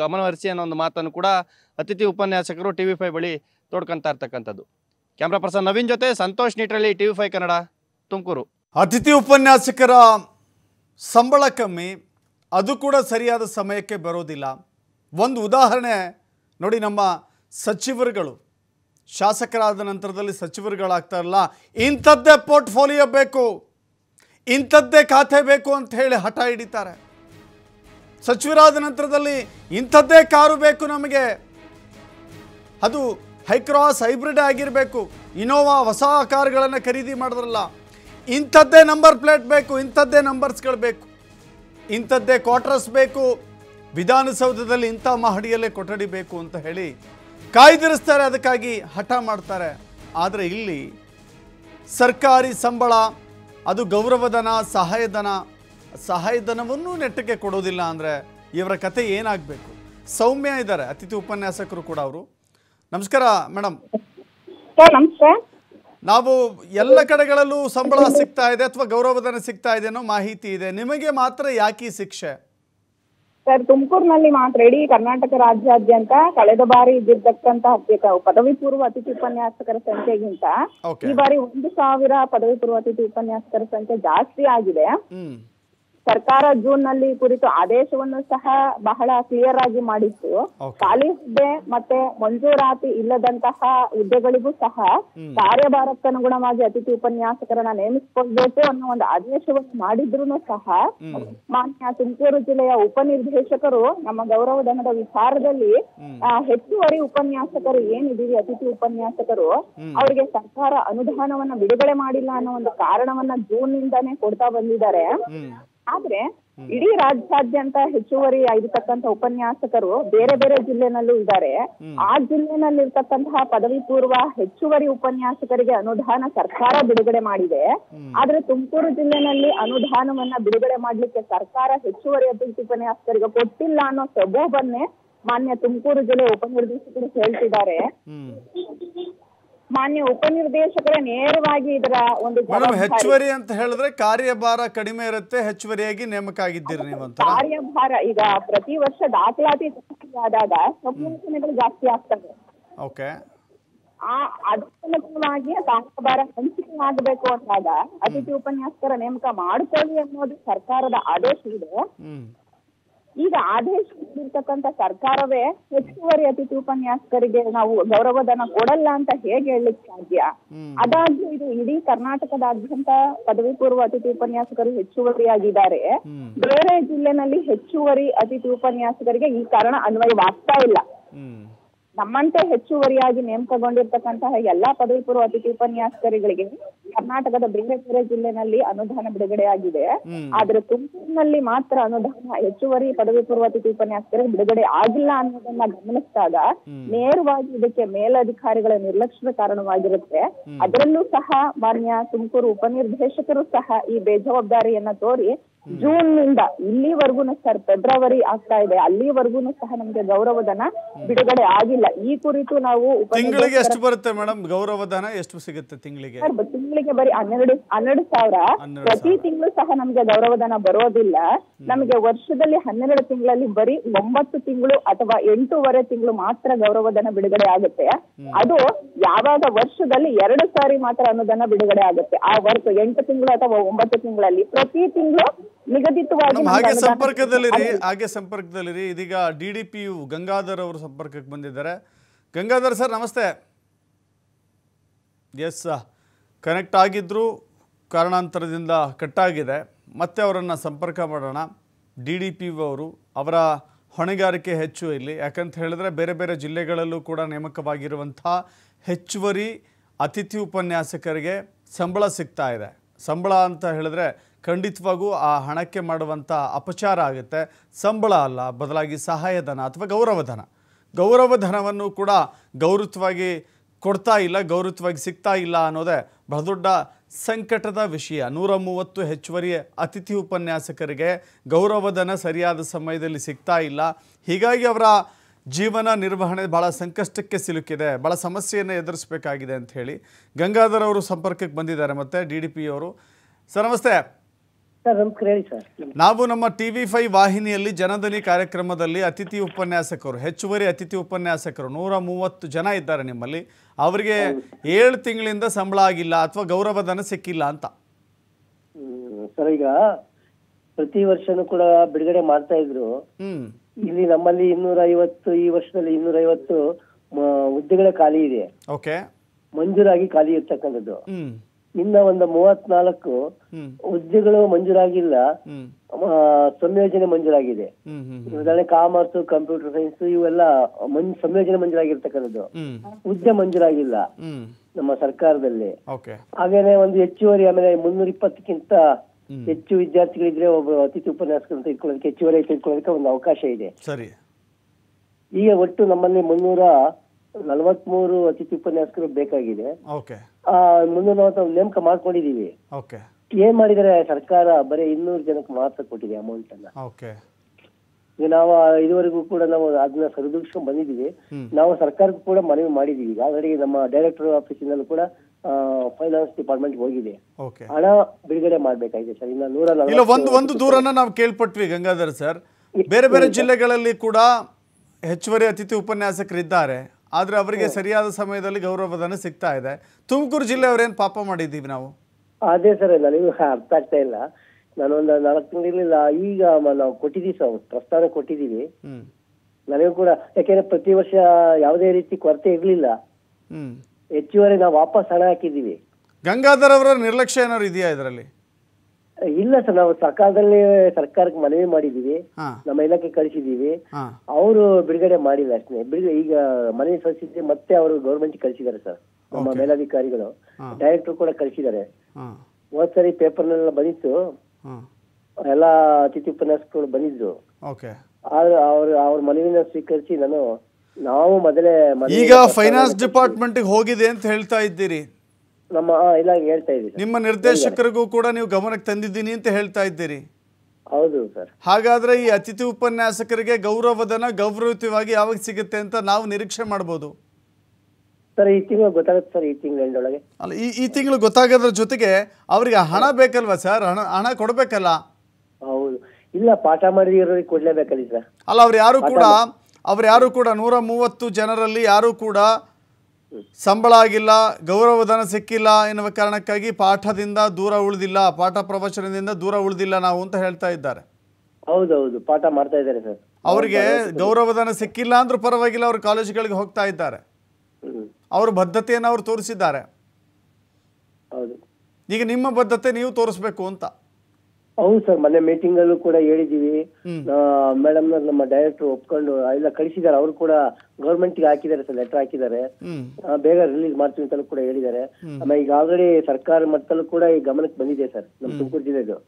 ಗಮನ ಹರಿಸಿ ಅನ್ನೋ ಒಂದು ಮಾತನ್ನು ಕೂಡ ಅತಿಥಿ ಉಪನ್ಯಾಸಕರು ಟಿ ವಿ ಫೈ ಬಳಿ ತೋಡ್ಕೊತಾ ಇರ್ತಕ್ಕಂಥದ್ದು ಕ್ಯಾಮ್ರಾ ಪರ್ಸನ್ ನವೀನ್ ಜೊತೆ ಸಂತೋಷ್ ನೀಟ್ರಲ್ಲಿ T V five Kannada Tumakuru ಅತಿಥಿ ಉಪನ್ಯಾಸಕರ ಸಂಬಳ ಕಮ್ಮಿ ಅದು ಕೂಡ ಸರಿಯಾದ ಸಮಯಕ್ಕೆ ಬರೋದಿಲ್ಲ ಒಂದು ಉದಾಹರಣೆ ನೋಡಿ ನಮ್ಮ ಸಚಿವರುಗಳು ಶಾಸಕರಾದ ನಂತರದಲ್ಲಿ ಸಚಿವರುಗಳಾಗ್ತಾರಲ್ಲ ಇಂಥದ್ದೇ ಪೋರ್ಟ್ಫೋಲಿಯೋ ಬೇಕು ಇಂಥದ್ದೇ ಖಾತೆ ಬೇಕು ಅಂತ ಹೇಳಿ ಹಠ ಹಿಡಿತಾರೆ ಸಚಿವರಾದ ನಂತರದಲ್ಲಿ ಇಂಥದ್ದೇ ಕಾರು ಬೇಕು ನಮಗೆ ಅದು ಹೈಕ್ರಾಸ್ ಹೈಬ್ರಿಡ್ ಆಗಿರಬೇಕು ಇನೋವಾ ಹೊಸ ಕಾರುಗಳನ್ನು ಖರೀದಿ ಮಾಡಿದ್ರಲ್ಲ ಇಂಥದ್ದೇ ನಂಬರ್ ಪ್ಲೇಟ್ ಬೇಕು ಇಂಥದ್ದೇ ನಂಬರ್ಸ್ಗಳು ಬೇಕು ಇಂಥದ್ದೇ ಕ್ವಾರ್ಟರ್ಸ್ ಬೇಕು ವಿಧಾನಸೌಧದಲ್ಲಿ ಇಂಥ ಮಹಡಿಯಲ್ಲೇ ಕೊಠಡಿ ಬೇಕು ಅಂತ ಹೇಳಿ ಕಾಯ್ದಿರಿಸ್ತಾರೆ ಅದಕ್ಕಾಗಿ ಹಠ ಮಾಡ್ತಾರೆ ಆದರೆ ಇಲ್ಲಿ ಸರ್ಕಾರಿ ಸಂಬಳ ಅದು ಗೌರವಧನ ಸಹಾಯಧನ ಸಹಾಯಧನವನ್ನು ನೆಟ್ಟಕ್ಕೆ ಕೊಡೋದಿಲ್ಲ ಅಂದರೆ ಇವರ ಕತೆ ಏನಾಗಬೇಕು ಸೌಮ್ಯ ಇದ್ದಾರೆ ಅತಿಥಿ ಉಪನ್ಯಾಸಕರು ಕೂಡ ಅವರು ನಮಸ್ಕಾರ ಮೇಡಮ್ ನಾವು ಎಲ್ಲ ಕಡೆಗಳಲ್ಲೂ ಸಂಬಳ ಸಿಗ್ತಾ ಇದೆ ಅಥವಾ ಗೌರವಧನ ಸಿಗ್ತಾ ಇದೆ ಅನ್ನೋ ಮಾಹಿತಿ ಇದೆ ನಿಮಗೆ ಮಾತ್ರ ಯಾಕೆ ಶಿಕ್ಷೆ ಸರ್ ತುಮಕೂರಿನಲ್ಲಿ ಮಾತ್ರ ಇಡೀ ಕರ್ನಾಟಕ ರಾಜ್ಯಾದ್ಯಂತ ಕಳೆದ ಬಾರಿ ಇದ್ದಿರ್ತಕ್ಕಂತಹ ಪದವಿ ಪೂರ್ವ ಅತಿಥಿ ಉಪನ್ಯಾಸಕರ ಸಂಖ್ಯೆಗಿಂತ ಈ ಬಾರಿ ಒಂದು ಸಾವಿರ ಪದವಿ ಪೂರ್ವ ಅತಿಥಿ ಉಪನ್ಯಾಸಕರ ಸಂಖ್ಯೆ ಜಾಸ್ತಿ ಆಗಿದೆ ಸರ್ಕಾರ ಜೂನ್ ನಲ್ಲಿ ಕುರಿತು ಆದೇಶವನ್ನು ಸಹ ಬಹಳ ಕ್ಲಿಯರ್ ಆಗಿ ಮಾಡಿತ್ತು ಖಾಲಿ ಹುದ್ದೆ ಮತ್ತೆ ಮಂಜೂರಾತಿ ಇಲ್ಲದಂತಹ ಹುದ್ದೆಗಳಿಗೂ ಸಹ ಕಾರ್ಯಭಾರಕ್ಕನುಗುಣವಾಗಿ ಅತಿಥಿ ಉಪನ್ಯಾಸಕರನ್ನ ನೇಮಿಸಿಕೊಳ್ಬೇಕು ಅನ್ನೋ ಒಂದು ಆದೇಶವನ್ನು ಮಾಡಿದ್ರು ಸಹ ಮಾನ್ಯ ತುಮಕೂರು ಜಿಲ್ಲೆಯ ಉಪನಿರ್ದೇಶಕರು ನಮ್ಮ ಗೌರವಧನದ ವಿಚಾರದಲ್ಲಿ ಹೆಚ್ಚುವರಿ ಉಪನ್ಯಾಸಕರು ಏನಿದ್ದೀವಿ ಅತಿಥಿ ಉಪನ್ಯಾಸಕರು ಅವರಿಗೆ ಸರ್ಕಾರ ಅನುದಾನವನ್ನ ಬಿಡುಗಡೆ ಮಾಡಿಲ್ಲ ಅನ್ನೋ ಒಂದು ಕಾರಣವನ್ನ ಜೂನ್ ನಿಂದಾನೇ ಕೊಡ್ತಾ ಬಂದಿದ್ದಾರೆ ಆದ್ರೆ ಇಡೀ ರಾಜ್ಯಾದ್ಯಂತ ಹೆಚ್ಚುವರಿ ಆಗಿರ್ತಕ್ಕಂಥ ಉಪನ್ಯಾಸಕರು ಬೇರೆ ಬೇರೆ ಜಿಲ್ಲೆನಲ್ಲೂ ಇದ್ದಾರೆ ಆ ಜಿಲ್ಲೆನಲ್ಲಿ ಇರ್ತಕ್ಕಂತಹ ಪದವಿ ಪೂರ್ವ ಹೆಚ್ಚುವರಿ ಉಪನ್ಯಾಸಕರಿಗೆ ಅನುದಾನ ಸರ್ಕಾರ ಬಿಡುಗಡೆ ಮಾಡಿದೆ ಆದ್ರೆ ತುಮಕೂರು ಜಿಲ್ಲೆನಲ್ಲಿ ಅನುದಾನವನ್ನ ಬಿಡುಗಡೆ ಮಾಡ್ಲಿಕ್ಕೆ ಸರ್ಕಾರ ಹೆಚ್ಚುವರಿ ಅತಿಥಿ ಉಪನ್ಯಾಸಕರಿಗೆ ಕೊಟ್ಟಿಲ್ಲ ಅನ್ನೋ ಸಬೂಬನ್ನೇ ಮಾನ್ಯ ತುಮಕೂರು ಜಿಲ್ಲೆ ಉಪನಿರ್ದೇಶಕರು ಹೇಳ್ತಿದ್ದಾರೆ ಮಾನ್ಯ ಉಪನಿರ್ದೇಶಕರ ನೇರವಾಗಿ ಇದರ ಒಂದು ಹೆಚ್ಚುವರಿ ಅಂತ ಹೇಳಿದ್ರೆ ಕಾರ್ಯಭಾರ ಕಡಿಮೆ ಇರುತ್ತೆ ಹೆಚ್ಚುವರಿಯಾಗಿ ನೇಮಕ ಆಗಿದ್ದೀರಿ ನೀವು ಕಾರ್ಯಭಾರ ಈಗ ಪ್ರತಿ ವರ್ಷ ದಾಖಲಾತಿ ಆದಾಗ ಸಂಶೋಧನೆಗಳು ಜಾಸ್ತಿ ಆಗ್ತವೆ ಓಕೆ ಆ ಅದಕ್ಕನುಗುಣವಾಗಿ ಕಾರ್ಯಭಾರ ಹಂಚಿಕೆ ಆಗಬೇಕು ಅಂದಾಗ ಅತಿಥಿ ಉಪನ್ಯಾಸಕರ ನೇಮಕ ಮಾಡ್ಕೊಳ್ಳಿ ಅನ್ನೋದು ಸರ್ಕಾರದ ಆದೇಶ ಇದೆ ಈಗ ಆದೇಶ ಸರ್ಕಾರವೇ ಹೆಚ್ಚುವರಿ ಅತಿಥಿ ಉಪನ್ಯಾಸಕರಿಗೆ ನಾವು ಗೌರವಧನ ಕೊಡಲ್ಲ ಅಂತ ಹೇಗೆ ಹೇಳಲಿಕ್ಕೆ ಸಾಧ್ಯ ಅದಾದ್ರೂ ಇದು ಇಡೀ ಕರ್ನಾಟಕದಾದ್ಯಂತ ಪದವಿ ಪೂರ್ವ ಅತಿಥಿ ಉಪನ್ಯಾಸಕರು ಹೆಚ್ಚುವರಿಯಾಗಿದ್ದಾರೆ ಬೇರೆ ಜಿಲ್ಲೆನಲ್ಲಿ ಹೆಚ್ಚುವರಿ ಅತಿಥಿ ಉಪನ್ಯಾಸಕರಿಗೆ ಈ ಕಾರಣ ಅನ್ವಯವಾಗ್ತಾ ಇಲ್ಲ ನಮ್ಮಂತೆ ಹೆಚ್ಚುವರಿಯಾಗಿ ನೇಮಕಗೊಂಡಿರ್ತಕ್ಕಂತಹ ಎಲ್ಲಾ ಪದವಿ ಪೂರ್ವ ಅತಿಥಿ ಉಪನ್ಯಾಸಕರಿಗಳಿಗೆ ಕರ್ನಾಟಕದ ಬೇರೆ ಬೇರೆ ಜಿಲ್ಲೆನಲ್ಲಿ ಅನುದಾನ ಬಿಡುಗಡೆ ಆಗಿದೆ ಆದ್ರೆ ತುಮಕೂರಿನಲ್ಲಿ ಮಾತ್ರ ಅನುದಾನ ಹೆಚ್ಚುವರಿ ಪದವಿ ಪೂರ್ವ ಅತಿಥಿ ಉಪನ್ಯಾಸಕರಿಗೆ ಬಿಡುಗಡೆ ಆಗಿಲ್ಲ ಅನ್ನೋದನ್ನ ಗಮನಿಸಿದಾಗ ನೇರವಾಗಿ ಇದಕ್ಕೆ ಮೇಲಧಿಕಾರಿಗಳ ನಿರ್ಲಕ್ಷ್ಯ ಕಾರಣವಾಗಿರುತ್ತೆ ಅದರಲ್ಲೂ ಸಹ ಮಾನ್ಯ ತುಮಕೂರು ಉಪನಿರ್ದೇಶಕರು ಸಹ ಈ ಬೇಜವಾಬ್ದಾರಿಯನ್ನ ತೋರಿ ಜೂನ್ ನಿಂದ ಇಲ್ಲಿವರೆಗೂ ಸರ್ ಫೆಬ್ರವರಿ ಆಗ್ತಾ ಇದೆ ಅಲ್ಲಿವರೆಗೂ ಸಹ ನಮ್ಗೆ ಗೌರವಧನ ಬಿಡುಗಡೆ ಆಗಿಲ್ಲ ಈ ಕುರಿತು ನಾವು ತಿಂಗಳಿಗೆ ಎಷ್ಟು ಬರುತ್ತೆ ಗೌರವಧನ ಎಷ್ಟು ಸಿಗುತ್ತೆ ತಿಂಗಳಿಗೆ ತಿಂಗಳಿಗೆ ಬರೀ ಹನ್ನೆರಡು ಹನ್ನೆರಡು ಸಾವಿರ ಪ್ರತಿ ತಿಂಗಳು ಸಹ ನಮ್ಗೆ ಗೌರವಧನ ಬರೋದಿಲ್ಲ ನಮಗೆ ವರ್ಷದಲ್ಲಿ ಹನ್ನೆರಡು ತಿಂಗಳಲ್ಲಿ ಬರೀ ಒಂಬತ್ತು ತಿಂಗಳು ಅಥವಾ ಎಂಟೂವರೆ ತಿಂಗಳು ಮಾತ್ರ ಗೌರವಧನ ಬಿಡುಗಡೆ ಆಗುತ್ತೆ ಅದು ಯಾವಾಗ ವರ್ಷದಲ್ಲಿ ಎರಡು ಸಾರಿ ಮಾತ್ರ ಅನುದಾನ ಬಿಡುಗಡೆ ಆಗುತ್ತೆ ಆ ವರ್ಷ ಎಂಟು ತಿಂಗಳು ಅಥವಾ ಒಂಬತ್ತು ತಿಂಗಳಲ್ಲಿ ಪ್ರತಿ ತಿಂಗಳು ಹಾಗೆ ಸಂಪರ್ಕದಲ್ಲಿರಿ ಹಾಗೆ ಸಂಪರ್ಕದಲ್ಲಿರಿ ಇದೀಗ D D P U Gangadhar ಅವರು ಸಂಪರ್ಕಕ್ಕೆ ಬಂದಿದ್ದಾರೆ ಗಂಗಾಧರ್ ಸರ್ ನಮಸ್ತೆ ಎಸ್ ಕನೆಕ್ಟ್ ಆಗಿದ್ರು ಕಾರಣಾಂತರದಿಂದ ಕಟ್ಟಾಗಿದೆ ಮತ್ತೆ ಅವರನ್ನು ಸಂಪರ್ಕ ಮಾಡೋಣ ಡಿ ಡಿ ಪಿ ಯು ಅವರು ಅವರ ಹೊಣೆಗಾರಿಕೆ ಹೆಚ್ಚು ಇಲ್ಲಿ ಯಾಕಂತ ಹೇಳಿದ್ರೆ ಬೇರೆ ಬೇರೆ ಜಿಲ್ಲೆಗಳಲ್ಲೂ ಕೂಡ ನೇಮಕವಾಗಿರುವಂಥ ಹೆಚ್ಚುವರಿ ಅತಿಥಿ ಉಪನ್ಯಾಸಕರಿಗೆ ಸಂಬಳ ಸಿಗ್ತಾ ಇದೆ ಸಂಬಳ ಅಂತ ಹೇಳಿದ್ರೆ ಖಂಡಿತವಾಗೂ ಆ ಹಣಕ್ಕೆ ಮಾಡುವಂಥ ಅಪಚಾರ ಆಗುತ್ತೆ ಸಂಬಳ ಅಲ್ಲ ಬದಲಾಗಿ ಸಹಾಯಧನ ಅಥವಾ ಗೌರವಧನ ಗೌರವಧನವನ್ನು ಕೂಡ ಗೌರವವಾಗಿ ಕೊಡ್ತಾ ಇಲ್ಲ ಗೌರವವಾಗಿ ಸಿಗ್ತಾ ಇಲ್ಲ ಅನ್ನೋದೇ ಬಹಳ ದೊಡ್ಡ ಸಂಕಟದ ವಿಷಯ ನೂರ ಮೂವತ್ತು ಹೆಚ್ಚುವರಿ ಅತಿಥಿ ಉಪನ್ಯಾಸಕರಿಗೆ ಗೌರವಧನ ಸರಿಯಾದ ಸಮಯದಲ್ಲಿ ಸಿಗ್ತಾ ಇಲ್ಲ ಹೀಗಾಗಿ ಅವರ ಜೀವನ ನಿರ್ವಹಣೆ ಭಾಳ ಸಂಕಷ್ಟಕ್ಕೆ ಸಿಲುಕಿದೆ ಭಾಳ ಸಮಸ್ಯೆಯನ್ನು ಎದುರಿಸಬೇಕಾಗಿದೆ ಅಂತ ಹೇಳಿ ಗಂಗಾಧರ್ ಅವರು ಸಂಪರ್ಕಕ್ಕೆ ಬಂದಿದ್ದಾರೆ ಮತ್ತು ಡಿ ಡಿ ಪಿ ಅವರು ಸರ್ ನಮಸ್ತೆ ನಾವು ನಮ್ಮ ಟಿವಿ ಫೈವ್ ವಾಹಿನಿಯಲ್ಲಿ ಜನಧನಿ ಕಾರ್ಯಕ್ರಮದಲ್ಲಿ ಅತಿಥಿ ಉಪನ್ಯಾಸಕರು ಹೆಚ್ಚುವರಿ ಅತಿಥಿ ಉಪನ್ಯಾಸಕರು ನೂರ ಮೂವತ್ತು ಜನ ಇದ್ದಾರೆ ನಿಮ್ಮಲ್ಲಿ ಅವರಿಗೆ ಏಳು ತಿಂಗಳಿಂದ ಸಂಬಳ ಆಗಿಲ್ಲ ಅಥವಾ ಗೌರವಧನ ಸಿಕ್ಕಿಲ್ಲ ಅಂತ ಸರ್ ಈಗ ಪ್ರತಿ ವರ್ಷನೂ ಕೂಡ ಬಿಡುಗಡೆ ಮಾಡ್ತಾ ಇದ್ರು ಇಲ್ಲಿ ನಮ್ಮಲ್ಲಿ ಇನ್ನೂರ ಐವತ್ತು ಈ ವರ್ಷದಲ್ಲಿ ಇನ್ನೂರ ಐವತ್ತು ಹುದ್ದೆಗಳ ಖಾಲಿ ಇದೆ ಮಂಜೂರಾಗಿ ಖಾಲಿ ಇರ್ತಕ್ಕಂಥದ್ದು ಇನ್ನ ಒಂದು ಮೂವತ್ನಾಲ್ಕು ಹುದ್ದೆಗಳು ಮಂಜೂರಾಗಿಲ್ಲ ಸಂಯೋಜನೆ ಮಂಜೂರಾಗಿದೆ ಉದಾಹರಣೆ ಕಾಮರ್ಸ್ ಕಂಪ್ಯೂಟರ್ ಸೈನ್ಸ್ ಇವೆಲ್ಲ ಸಂಯೋಜನೆ ಮಂಜೂರಾಗಿರ್ತಕ್ಕಂಥದ್ದು ಹುದ್ದೆ ಮಂಜೂರಾಗಿಲ್ಲ ನಮ್ಮ ಸರ್ಕಾರದಲ್ಲಿ ಹಾಗೇನೆ ಒಂದು ಹೆಚ್ಚುವರಿ ಆಮೇಲೆ ಮುನ್ನೂರ ಇಪ್ಪತ್ತಕ್ಕಿಂತ ಹೆಚ್ಚು ವಿದ್ಯಾರ್ಥಿಗಳಿದ್ರೆ ಒಬ್ಬ ಅತಿಥಿ ಉಪನ್ಯಾಸಕರನ್ನು ತೆಗೆದುಕೊಳ್ಳೋದಕ್ಕೆ ಹೆಚ್ಚುವರಿ ತೆಗೆದುಕೊಳ್ಳೋದಕ್ಕೆ ಒಂದು ಅವಕಾಶ ಇದೆ ಈಗ ಒಟ್ಟು ನಮ್ಮಲ್ಲಿ ಮುನ್ನೂರ ನಲವತ್ಮೂರು ಅತಿಥಿ ಉಪನ್ಯಾಸಕರು ಬೇಕಾಗಿದೆ ಓಕೆ ಮುಂದೆ ನಾವು ನೇಮಕ ಮಾಡ್ಕೊಂಡಿದೀವಿ ಏನ್ ಮಾಡಿದ್ರೆ ಸರ್ಕಾರ ಬರೀ ಇನ್ನೂರು ಜನಕ್ಕೆ ಮಾತ್ರ ಕೊಟ್ಟಿದೆ ಅಮೌಂಟ್ ಅನ್ನ ನಾವು ಇದುವರೆಗೂ ಕೂಡ ನಾವು ಅದನ್ನ ಸರಿದೂಗಿಸ್ಕೊಂಡ್ ಬಂದಿದೀವಿ ನಾವು ಸರ್ಕಾರಕ್ಕೂ ಕೂಡ ಮನವಿ ಮಾಡಿದೀವಿ ಆಲ್ರೆಡಿ ನಮ್ಮ ಡೈರೆಕ್ಟರ್ ಆಫೀಸಿನಲ್ಲೂ ಕೂಡ ಫೈನಾನ್ಸ್ ಡಿಪಾರ್ಟ್ಮೆಂಟ್ ಹೋಗಿದೆ ಹಣ ಬಿಡುಗಡೆ ಮಾಡ್ಬೇಕಾಗಿದೆ ಸರ್ ಇನ್ನ ನೂರ ಇಲ್ಲ ಒಂದು ಒಂದು ದೂರನ ನಾವು ಕೇಳ್ಪಟ್ವಿ ಗಂಗಾಧರ್ ಸರ್ ಬೇರೆ ಬೇರೆ ಜಿಲ್ಲೆಗಳಲ್ಲಿ ಕೂಡ ಹೆಚ್ಚುವರಿ ಅತಿಥಿ ಉಪನ್ಯಾಸಕರಿದ್ದಾರೆ ಆದ್ರೆ ಅವರಿಗೆ ಸರಿಯಾದ ಸಮಯದಲ್ಲಿ ಗೌರವಧನ ಸಿಗ್ತಾ ಇದೆ ತುಮಕೂರು ಜಿಲ್ಲೆ ಜಿಲ್ಲೆಯವರೇನು ಪಾಪ ಮಾಡಿದೀವಿ ನಾವು ಅದೇ ಸರ್ ನನಗೂ ಅರ್ಥ ಆಗ್ತಾ ಇಲ್ಲ ನಾನೊಂದು ನಾಲ್ಕು ತಿಂಗಳಿಲ್ಲ ಈಗ ನಾವು ಕೊಟ್ಟಿದೀವಿ ಸರ್ ಪ್ರಸ್ತಾವ ಕೊಟ್ಟಿದ್ದೀವಿ ನನಗೂ ಕೂಡ ಯಾಕೆಂದ್ರೆ ಪ್ರತಿ ವರ್ಷ ಯಾವುದೇ ರೀತಿ ಕೊರತೆ ಇರಲಿಲ್ಲ ಹೆಚ್ಚುವರಿ ನಾವು ವಾಪಸ್ ಹಣ ಹಾಕಿದೀವಿ ಗಂಗಾಧರ್ ಅವರ ನಿರ್ಲಕ್ಷ್ಯ ಏನಾದ್ರು ಇದೆಯಾ ಇದರಲ್ಲಿ ಇಲ್ಲ ಸರ್ ನಾವು ಸಕಾಲದಲ್ಲಿ ಸರ್ಕಾರಕ್ಕೆ ಮನವಿ ಮಾಡಿದೀವಿ ನಮ್ಮ ಇಲಾಖೆ ಕಳಿಸಿದೀವಿ ಅವರು ಬಿಡುಗಡೆ ಮಾಡಿಲ್ಲ ಅಷ್ಟೇ ಬಿಡುಗಡೆ ಈಗ ಮನವಿ ಸಲ್ಲಿಸಿದ್ರೆ ಮತ್ತೆ ಅವರು ಗೌರ್ಮೆಂಟ್ ಕಳಿಸಿದ್ದಾರೆ ಸರ್ ನಮ್ಮ ಮೇಲಾಧಿಕಾರಿಗಳು ಡೈರೆಕ್ಟರ್ ಕೂಡ ಕಳಿಸಿದ್ದಾರೆ ಹೋದ್ ಸರಿ ಪೇಪರ್ನೆಲ್ಲ ಬಂದಿತ್ತು ಎಲ್ಲ ಅತಿಥಿ ಉಪನ್ಯಾಸಕರು ಬಂದಿದ್ರು ಆದ್ರೆ ಅವ್ರ ಅವ್ರ ಮನವಿನ ಸ್ವೀಕರಿಸಿ ನಾನು ನಾವು ಮೊದಲೇ ಈಗ ಫೈನಾನ್ಸ್ ಡಿಪಾರ್ಟ್ಮೆಂಟ್ ಹೋಗಿದೆ ಅಂತ ಹೇಳ್ತಾ ಇದ್ದೀರಿ ನಮ್ಮ ಇಲಾಖೆ ಹೇಳ್ತಾ ಇದ್ದೀನಿ ನಿಮ್ಮ ನಿರ್ದೇಶಕರಿಗೂ ಕೂಡ ನೀವು ಗಮನಕ್ಕೆ ತಂದಿದ್ದೀನಿ ಅಂತ ಹೇಳ್ತಾ ಇದ್ದೀರಿ ಹೌದು ಸರ್ ಹಾಗಾದ್ರೆ ಈ ಅತಿಥಿ ಉಪನ್ಯಾಸಕರಿಗೆ ಗೌರವಧನ ಗೌರವಯುತವಾಗಿ ಯಾವಾಗ ಸಿಗುತ್ತೆ ಅಂತ ನಾವು ನಿರೀಕ್ಷೆ ಮಾಡಬಹುದು ಸರ್ ಈ ತಿಂಗಳು ಗೊತ್ತಾಗುತ್ತೆ ಸರ್ ಈ ತಿಂಗಳೊಳಗೆ ಅಲ್ಲ ಈ ಈ ತಿಂಗಳು ಗೊತ್ತಾಗೋದ್ರ ಜೊತೆಗೆ ಅವರಿಗೆ ಹಣ ಬೇಕಲ್ವಾ ಸರ್ ಹಣ ಹಣ ಕೊಡಬೇಕಲ್ಲ ಹೌದು ಇಲ್ಲ ಪಾಠ ಕೊಡ್ಲೇಬೇಕಲ್ಲ ಸರ್ ಅಲ್ಲ ಅವ್ರು ಯಾರು ಕೂಡ ಅವ್ರು ಯಾರು ಕೂಡ ನೂರ ಮೂವತ್ತು ಜನರಲ್ಲಿ ಯಾರು ಕೂಡ ಸಂಬಳ ಆಗಿಲ್ಲ ಗೌರವಧನ ಸಿಕ್ಕಿಲ್ಲ ಎನ್ನುವ ಕಾರಣಕ್ಕಾಗಿ ಪಾಠದಿಂದ ದೂರ ಉಳಿದಿಲ್ಲ ಪಾಠ ಪ್ರವಚನದಿಂದ ದೂರ ಉಳಿದಿಲ್ಲ ನಾವು ಅಂತ ಹೇಳ್ತಾ ಇದ್ದಾರೆ ಹೌದೌದು ಪಾಠ ಮಾಡ್ತಾ ಇದ್ದಾರೆ ಸರ್ ಅವರಿಗೆ ಗೌರವಧನ ಸಿಕ್ಕಿಲ್ಲ ಅಂದ್ರೂ ಪರವಾಗಿಲ್ಲ ಅವರು ಕಾಲೇಜುಗಳಿಗೆ ಹೋಗ್ತಾ ಇದ್ದಾರೆ ಅವ್ರ ಬದ್ಧತೆಯನ್ನು ಅವರು ತೋರಿಸಿದ್ದಾರೆ ಈಗ ನಿಮ್ಮ ಬದ್ಧತೆ ನೀವು ತೋರಿಸ್ಬೇಕು ಅಂತ ಹೌದು ಸರ್ ಮೊನ್ನೆ ಮೀಟಿಂಗ್ ಅಲ್ಲೂ ಕೂಡ ಹೇಳಿದೀವಿ ಮೇಡಮ್ ನಮ್ಮ ಡೈರೆಕ್ಟರ್ ಒಪ್ಕೊಂಡು ಎಲ್ಲ ಕಳಿಸಿದ್ದಾರೆ ಅವರು ಕೂಡ ಗೌರ್ಮೆಂಟ್ ಗೆ ಹಾಕಿದ್ದಾರೆ ಸರ್ ಲೆಟರ್ ಹಾಕಿದ್ದಾರೆ ಬೇಗ ರಿಲೀಸ್ ಮಾಡ್ತೀವಿ ಅಂತಲೂ ಕೂಡ ಹೇಳಿದ್ದಾರೆ ಆಮೇಲೆ ಈಗ ಆಲ್ರೆಡಿ ಸರ್ಕಾರ ಮಟ್ಟದಲ್ಲೂ ಕೂಡ ಈ ಗಮನಕ್ಕೆ ಬಂದಿದೆ ಸರ್ ನಮ್ಮ ತುಮಕೂರು ಜಿಲ್ಲೆದು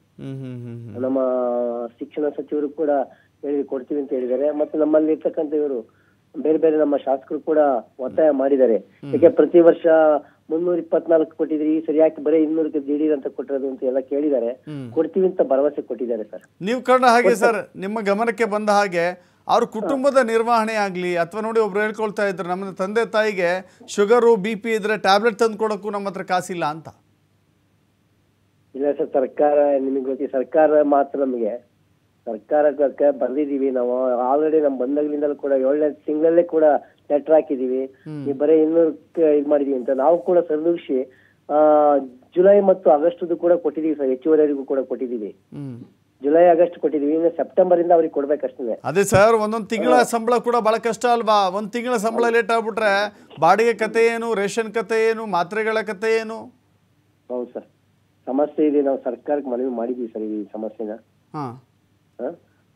ನಮ್ಮ ಶಿಕ್ಷಣ ಸಚಿವರು ಕೂಡ ಹೇಳಿ ಕೊಡ್ತೀವಿ ಅಂತ ಹೇಳಿದ್ದಾರೆ ಮತ್ತೆ ನಮ್ಮಲ್ಲಿ ಇರ್ತಕ್ಕಂಥ ಇವರು ಬೇರೆ ಬೇರೆ ನಮ್ಮ ಶಾಸಕರು ಕೂಡ ಒತ್ತಾಯ ಮಾಡಿದ್ದಾರೆ ಯಾಕೆ ಪ್ರತಿ ವರ್ಷ ಮುನ್ನೂರ ಇಪ್ಪತ್ನಾಲ್ಕು ಕೊಟ್ಟಿದ್ರಿ ಈ ಸರಿ ಯಾಕೆ ಬರೀ ಇನ್ನೂರಕ್ಕೆ ದಿಢೀರ್ ಅಂತ ಕೊಟ್ಟಿರೋದು ಅಂತ ಎಲ್ಲ ಕೇಳಿದ್ದಾರೆ ಕೊಡ್ತೀವಿ ಅಂತ ಭರವಸೆ ಕೊಟ್ಟಿದ್ದಾರೆ ಸರ್ ನೀವು ಕಂಡ ಹಾಗೆ ಸರ್ ನಿಮ್ಮ ಗಮನಕ್ಕೆ ಬಂದ ಹಾಗೆ ಅವ್ರ ಕುಟುಂಬದ ನಿರ್ವಹಣೆ ಆಗಲಿ ಅಥವಾ ನೋಡಿ ಒಬ್ರು ಹೇಳ್ಕೊಳ್ತಾ ಇದ್ರು ನಮ್ಮ ತಂದೆ ತಾಯಿಗೆ ಶುಗರು ಬಿ ಪಿ ಇದ್ರೆ ಟ್ಯಾಬ್ಲೆಟ್ ತಂದು ಕೊಡೋಕ್ಕೂ ನಮ್ಮ ಹತ್ರ ಕಾಸಿಲ್ಲ ಅಂತ ಇಲ್ಲ ಸರ್ ಸರ್ಕಾರ ನಿಮಗೆ ಗೊತ್ತಿ ಸರ್ಕಾರ ಮಾತ್ರ ನಮಗೆ ಸರ್ಕಾರಕ್ಕೆ ಬಂದಿದ್ದೀವಿ ನಾವು ಆಲ್ರೆಡಿ ನಮ್ಮ ಬಂದಾಗ್ಲಿಂದಲೂ ಕೂಡ ಏಳನೇ ತಿಂಗಳಲ್ಲೇ ಕೂಡ ಲೆಟರ್ ಹಾಕಿದೀವಿ ನೀವು ಬರೀ ಇನ್ನೂರು ಇದ್ ಮಾಡಿದೀವಿ ಅಂತ ನಾವು ಕೂಡ ಆ ಜುಲೈ ಮತ್ತು ಆಗಸ್ಟ್ ಕೂಡ ಕೊಟ್ಟಿದೀವಿ ಸರ್ ಹೆಚ್ಚುವರಿಗೂ ಕೂಡ ಕೊಟ್ಟಿದೀವಿ ಜುಲೈ ಆಗಸ್ಟ್ ಕೊಟ್ಟಿದೀವಿ ಇನ್ನು ಸೆಪ್ಟೆಂಬರ್ ಇಂದ ಅವ್ರಿಗೆ ಕೊಡ್ಬೇಕಷ್ಟೇ ಅದೇ ಸರ್ ಒಂದೊಂದ್ ತಿಂಗಳ ಸಂಬಳ ಕೂಡ ಬಹಳ ಕಷ್ಟ ಅಲ್ವಾ ಒಂದ್ ತಿಂಗಳ ಸಂಬಳ ಲೇಟ್ ಆಗ್ಬಿಟ್ರೆ ಬಾಡಿಗೆ ಕತೆ ಏನು ರೇಷನ್ ಕತೆ ಏನು ಮಾತ್ರೆಗಳ ಕತೆ ಏನು ಹೌದು ಸರ್ ಸಮಸ್ಯೆ ಇದೆ ನಾವು ಸರ್ಕಾರಕ್ಕೆ ಮನವಿ ಮಾಡಿದೀವಿ ಸರ್ ಈ ಸಮಸ್ಯೆನ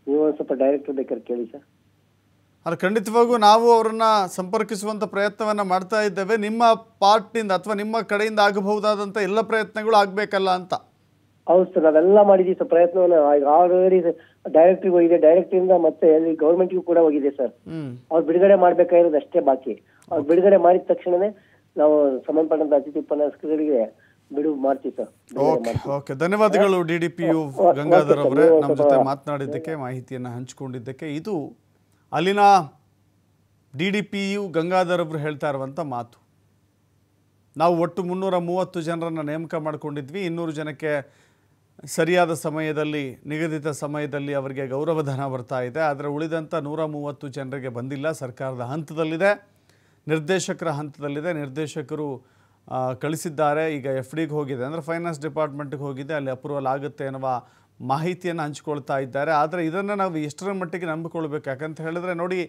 ನೀವು ಒಂದ್ ಸ್ವಲ್ಪ ಡೈರೆಕ್ಟರ್ ಬೇಕಾದ್ರೆ ಕೇಳಿ ಸರ್ ಅದು ಖಂಡಿತವಾಗೂ ನಾವು ಅವರನ್ನು ಸಂಪರ್ಕಿಸುವಂಥ ಪ್ರಯತ್ನವನ್ನು ಮಾಡ್ತಾ ಇದ್ದೇವೆ ನಿಮ್ಮ ಪಾರ್ಟಿಯಿಂದ ಅಥವಾ ನಿಮ್ಮ ಕಡೆಯಿಂದ ಆಗಬಹುದಾದಂಥ ಎಲ್ಲ ಪ್ರಯತ್ನಗಳು ಆಗಬೇಕಲ್ಲ ಅಂತ ಹೌದು ಸರ್ ಅದೆಲ್ಲ ಮಾಡಿದೀವಿ ಸರ್ ಪ್ರಯತ್ನವನ್ನ ಆಲ್ರೆಡಿ ಡೈರೆಕ್ಟ್ ಹೋಗಿದೆ ಡೈರೆಕ್ಟ್ ಮತ್ತೆ ಅಲ್ಲಿ ಗೌರ್ಮೆಂಟ್ಗೂ ಕೂಡ ಹೋಗಿದೆ ಸರ್ ಅವ್ರು ಬಿಡುಗಡೆ ಮಾಡ್ಬೇಕಾಗಿರೋದು ಅಷ್ಟೇ ಬಾಕಿ ಅವ್ರು ಬಿಡುಗಡೆ ಮಾಡಿದ ತಕ್ಷಣವೇ ನಾವು ಸಂಬಂಧಪಟ್ಟಂತ ಅತಿಥಿ ಉಪನ್ಯಾಸಕರಿಗೆ ಬಿಡುವು ಮಾಡ್ತೀವಿ ಓಕೆ ಧನ್ಯವಾದಗಳು D D P U Gangadhar ಅವರೇ ನಮ್ಮ ಜೊತೆ ಮಾತನಾಡಿದ್ದಕ್ಕೆ ಮಾಹಿತಿಯನ್ನು ಹಂಚಿಕೊಂಡಿದ್ದಕ್ಕೆ ಇದು ಅಲ್ಲಿನ D D P U Gangadhar ಅವರು ಹೇಳ್ತಾ ಇರುವಂಥ ಮಾತು ನಾವು ಒಟ್ಟು ಮುನ್ನೂರ ಮೂವತ್ತು ಜನರನ್ನು ನೇಮಕ ಮಾಡಿಕೊಂಡಿದ್ವಿ ಇನ್ನೂರು ಜನಕ್ಕೆ ಸರಿಯಾದ ಸಮಯದಲ್ಲಿ ನಿಗದಿತ ಸಮಯದಲ್ಲಿ ಅವರಿಗೆ ಗೌರವಧನ ಬರ್ತಾ ಇದೆ ಆದರೆ ಉಳಿದಂಥ ನೂರ ಮೂವತ್ತು ಜನರಿಗೆ ಬಂದಿಲ್ಲ ಸರ್ಕಾರದ ಹಂತದಲ್ಲಿದೆ ನಿರ್ದೇಶಕರ ಹಂತದಲ್ಲಿದೆ ನಿರ್ದೇಶಕರು ಕಳಿಸಿದ್ದಾರೆ ಈಗ ಎಫ್ ಡಿಗೆ ಹೋಗಿದೆ ಅಂದರೆ ಫೈನಾನ್ಸ್ ಡಿಪಾರ್ಟ್ಮೆಂಟ್ಗೆ ಹೋಗಿದೆ ಅಲ್ಲಿ ಅಪ್ರೂವಲ್ ಆಗುತ್ತೆ ಎನ್ನುವ ಮಾಹಿತಿಯನ್ನು ಹಂಚಿಕೊಳ್ತಾ ಇದ್ದಾರೆ ಆದರೆ ಇದನ್ನು ನಾವು ಎಷ್ಟರ ಮಟ್ಟಿಗೆ ನಂಬಿಕೊಳ್ಬೇಕು ಯಾಕಂತ ಹೇಳಿದ್ರೆ ನೋಡಿ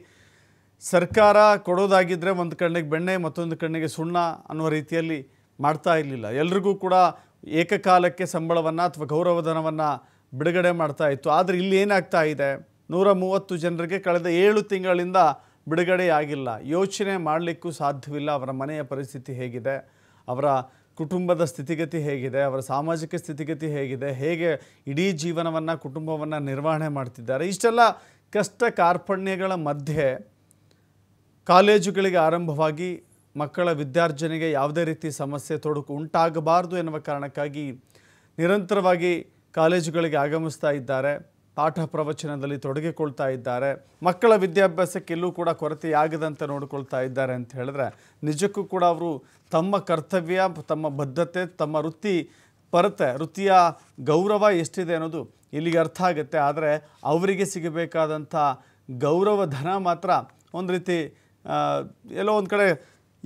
ಸರ್ಕಾರ ಕೊಡೋದಾಗಿದ್ದರೆ ಒಂದು ಕಣ್ಣಿಗೆ ಬೆಣ್ಣೆ ಮತ್ತೊಂದು ಕಣ್ಣಿಗೆ ಸುಣ್ಣ ಅನ್ನೋ ರೀತಿಯಲ್ಲಿ ಮಾಡ್ತಾ ಇರಲಿಲ್ಲ ಎಲ್ರಿಗೂ ಕೂಡ ಏಕಕಾಲಕ್ಕೆ ಸಂಬಳವನ್ನು ಅಥವಾ ಗೌರವಧನವನ್ನು ಬಿಡುಗಡೆ ಮಾಡ್ತಾ ಇತ್ತು ಆದರೆ ಇಲ್ಲಿ ಏನಾಗ್ತಾ ಇದೆ ನೂರ ಮೂವತ್ತು ಜನರಿಗೆ ಕಳೆದ ಏಳು ತಿಂಗಳಿಂದ ಬಿಡುಗಡೆಯಾಗಿಲ್ಲ ಯೋಚನೆ ಮಾಡಲಿಕ್ಕೂ ಸಾಧ್ಯವಿಲ್ಲ ಅವರ ಮನೆಯ ಪರಿಸ್ಥಿತಿ ಹೇಗಿದೆ ಅವರ ಕುಟುಂಬದ ಸ್ಥಿತಿಗತಿ ಹೇಗಿದೆ ಅವರ ಸಾಮಾಜಿಕ ಸ್ಥಿತಿಗತಿ ಹೇಗಿದೆ ಹೇಗೆ ಇಡೀ ಜೀವನವನ್ನು ಕುಟುಂಬವನ್ನು ನಿರ್ವಹಣೆ ಮಾಡ್ತಿದ್ದಾರೆ ಇಷ್ಟೆಲ್ಲ ಕಷ್ಟ ಕಾರ್ಪಣ್ಯಗಳ ಮಧ್ಯೆ ಕಾಲೇಜುಗಳಿಗೆ ಆರಂಭವಾಗಿ ಮಕ್ಕಳ ವಿದ್ಯಾರ್ಜನೆಗೆ ಯಾವುದೇ ರೀತಿ ಸಮಸ್ಯೆ ತೊಡಕು ಉಂಟಾಗಬಾರ್ದು ಎನ್ನುವ ಕಾರಣಕ್ಕಾಗಿ ನಿರಂತರವಾಗಿ ಕಾಲೇಜುಗಳಿಗೆ ಆಗಮಿಸ್ತಾ ಇದ್ದಾರೆ ಪಾಠ ಪ್ರವಚನದಲ್ಲಿ ತೊಡಗಿಕೊಳ್ತಾ ಇದ್ದಾರೆ ಮಕ್ಕಳ ವಿದ್ಯಾಭ್ಯಾಸಕ್ಕೆಲ್ಲೂ ಕೂಡ ಕೊರತೆಯಾಗದಂತೆ ನೋಡಿಕೊಳ್ತಾ ಇದ್ದಾರೆ ಅಂತ ಹೇಳಿದ್ರೆ ನಿಜಕ್ಕೂ ಕೂಡ ಅವರು ತಮ್ಮ ಕರ್ತವ್ಯ ತಮ್ಮ ಬದ್ಧತೆ ತಮ್ಮ ವೃತ್ತಿ ಪರತೆ ವೃತ್ತಿಯ ಗೌರವ ಎಷ್ಟಿದೆ ಅನ್ನೋದು ಇಲ್ಲಿಗೆ ಅರ್ಥ ಆಗುತ್ತೆ ಆದರೆ ಅವರಿಗೆ ಸಿಗಬೇಕಾದಂಥ ಗೌರವ ಧನ ಮಾತ್ರ ಒಂದು ರೀತಿ ಎಲ್ಲೋ ಒಂದು ಕಡೆ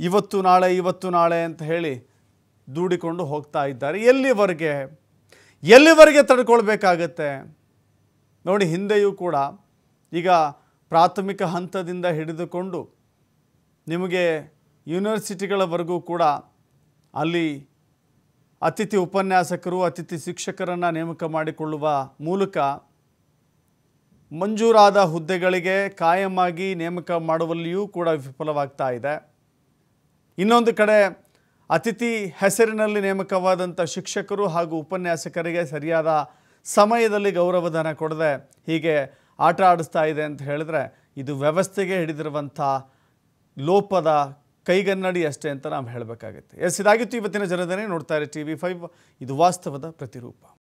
ಇವತ್ತು ನಾಳೆ ಇವತ್ತು ನಾಳೆ ಅಂತ ಹೇಳಿ ದೂಡಿಕೊಂಡು ಹೋಗ್ತಾ ಇದ್ದಾರೆ ಎಲ್ಲಿವರೆಗೆ ಎಲ್ಲಿವರೆಗೆ ತಡ್ಕೊಳ್ಬೇಕಾಗತ್ತೆ ನೋಡಿ ಹಿಂದೆಯೂ ಕೂಡ ಈಗ ಪ್ರಾಥಮಿಕ ಹಂತದಿಂದ ಹಿಡಿದುಕೊಂಡು ನಿಮಗೆ ಯೂನಿವರ್ಸಿಟಿಗಳವರೆಗೂ ಕೂಡ ಅಲ್ಲಿ ಅತಿಥಿ ಉಪನ್ಯಾಸಕರು ಅತಿಥಿ ಶಿಕ್ಷಕರನ್ನು ನೇಮಕ ಮಾಡಿಕೊಳ್ಳುವ ಮೂಲಕ ಮಂಜೂರಾದ ಹುದ್ದೆಗಳಿಗೆ ಕಾಯಮಾಗಿ ನೇಮಕ ಮಾಡುವಲ್ಲಿಯೂ ಕೂಡ ವಿಫಲವಾಗ್ತಾ ಇದೆ ಇನ್ನೊಂದು ಕಡೆ ಅತಿಥಿ ಹೆಸರಿನಲ್ಲಿ ನೇಮಕವಾದಂಥ ಶಿಕ್ಷಕರು ಹಾಗೂ ಉಪನ್ಯಾಸಕರಿಗೆ ಸರಿಯಾದ ಸಮಯದಲ್ಲಿ ಗೌರವಧನ ಕೊಡದೆ ಹೀಗೆ ಆಟ ಆಡಿಸ್ತಾ ಇದೆ ಅಂತ ಹೇಳಿದ್ರೆ ಇದು ವ್ಯವಸ್ಥೆಗೆ ಹಿಡಿದಿರುವಂಥ ಲೋಪದ ಕೈಗನ್ನಡಿ ಅಷ್ಟೇ ಅಂತ ನಾವು ಹೇಳಬೇಕಾಗುತ್ತೆ ಎಸ್ ಇದಾಗಿತ್ತು ಇವತ್ತಿನ ಜನದನೇ ನೋಡ್ತಾ ಇರಿ ಟಿ ವಿ ಫೈವ್ ಇದು ವಾಸ್ತವದ ಪ್ರತಿರೂಪ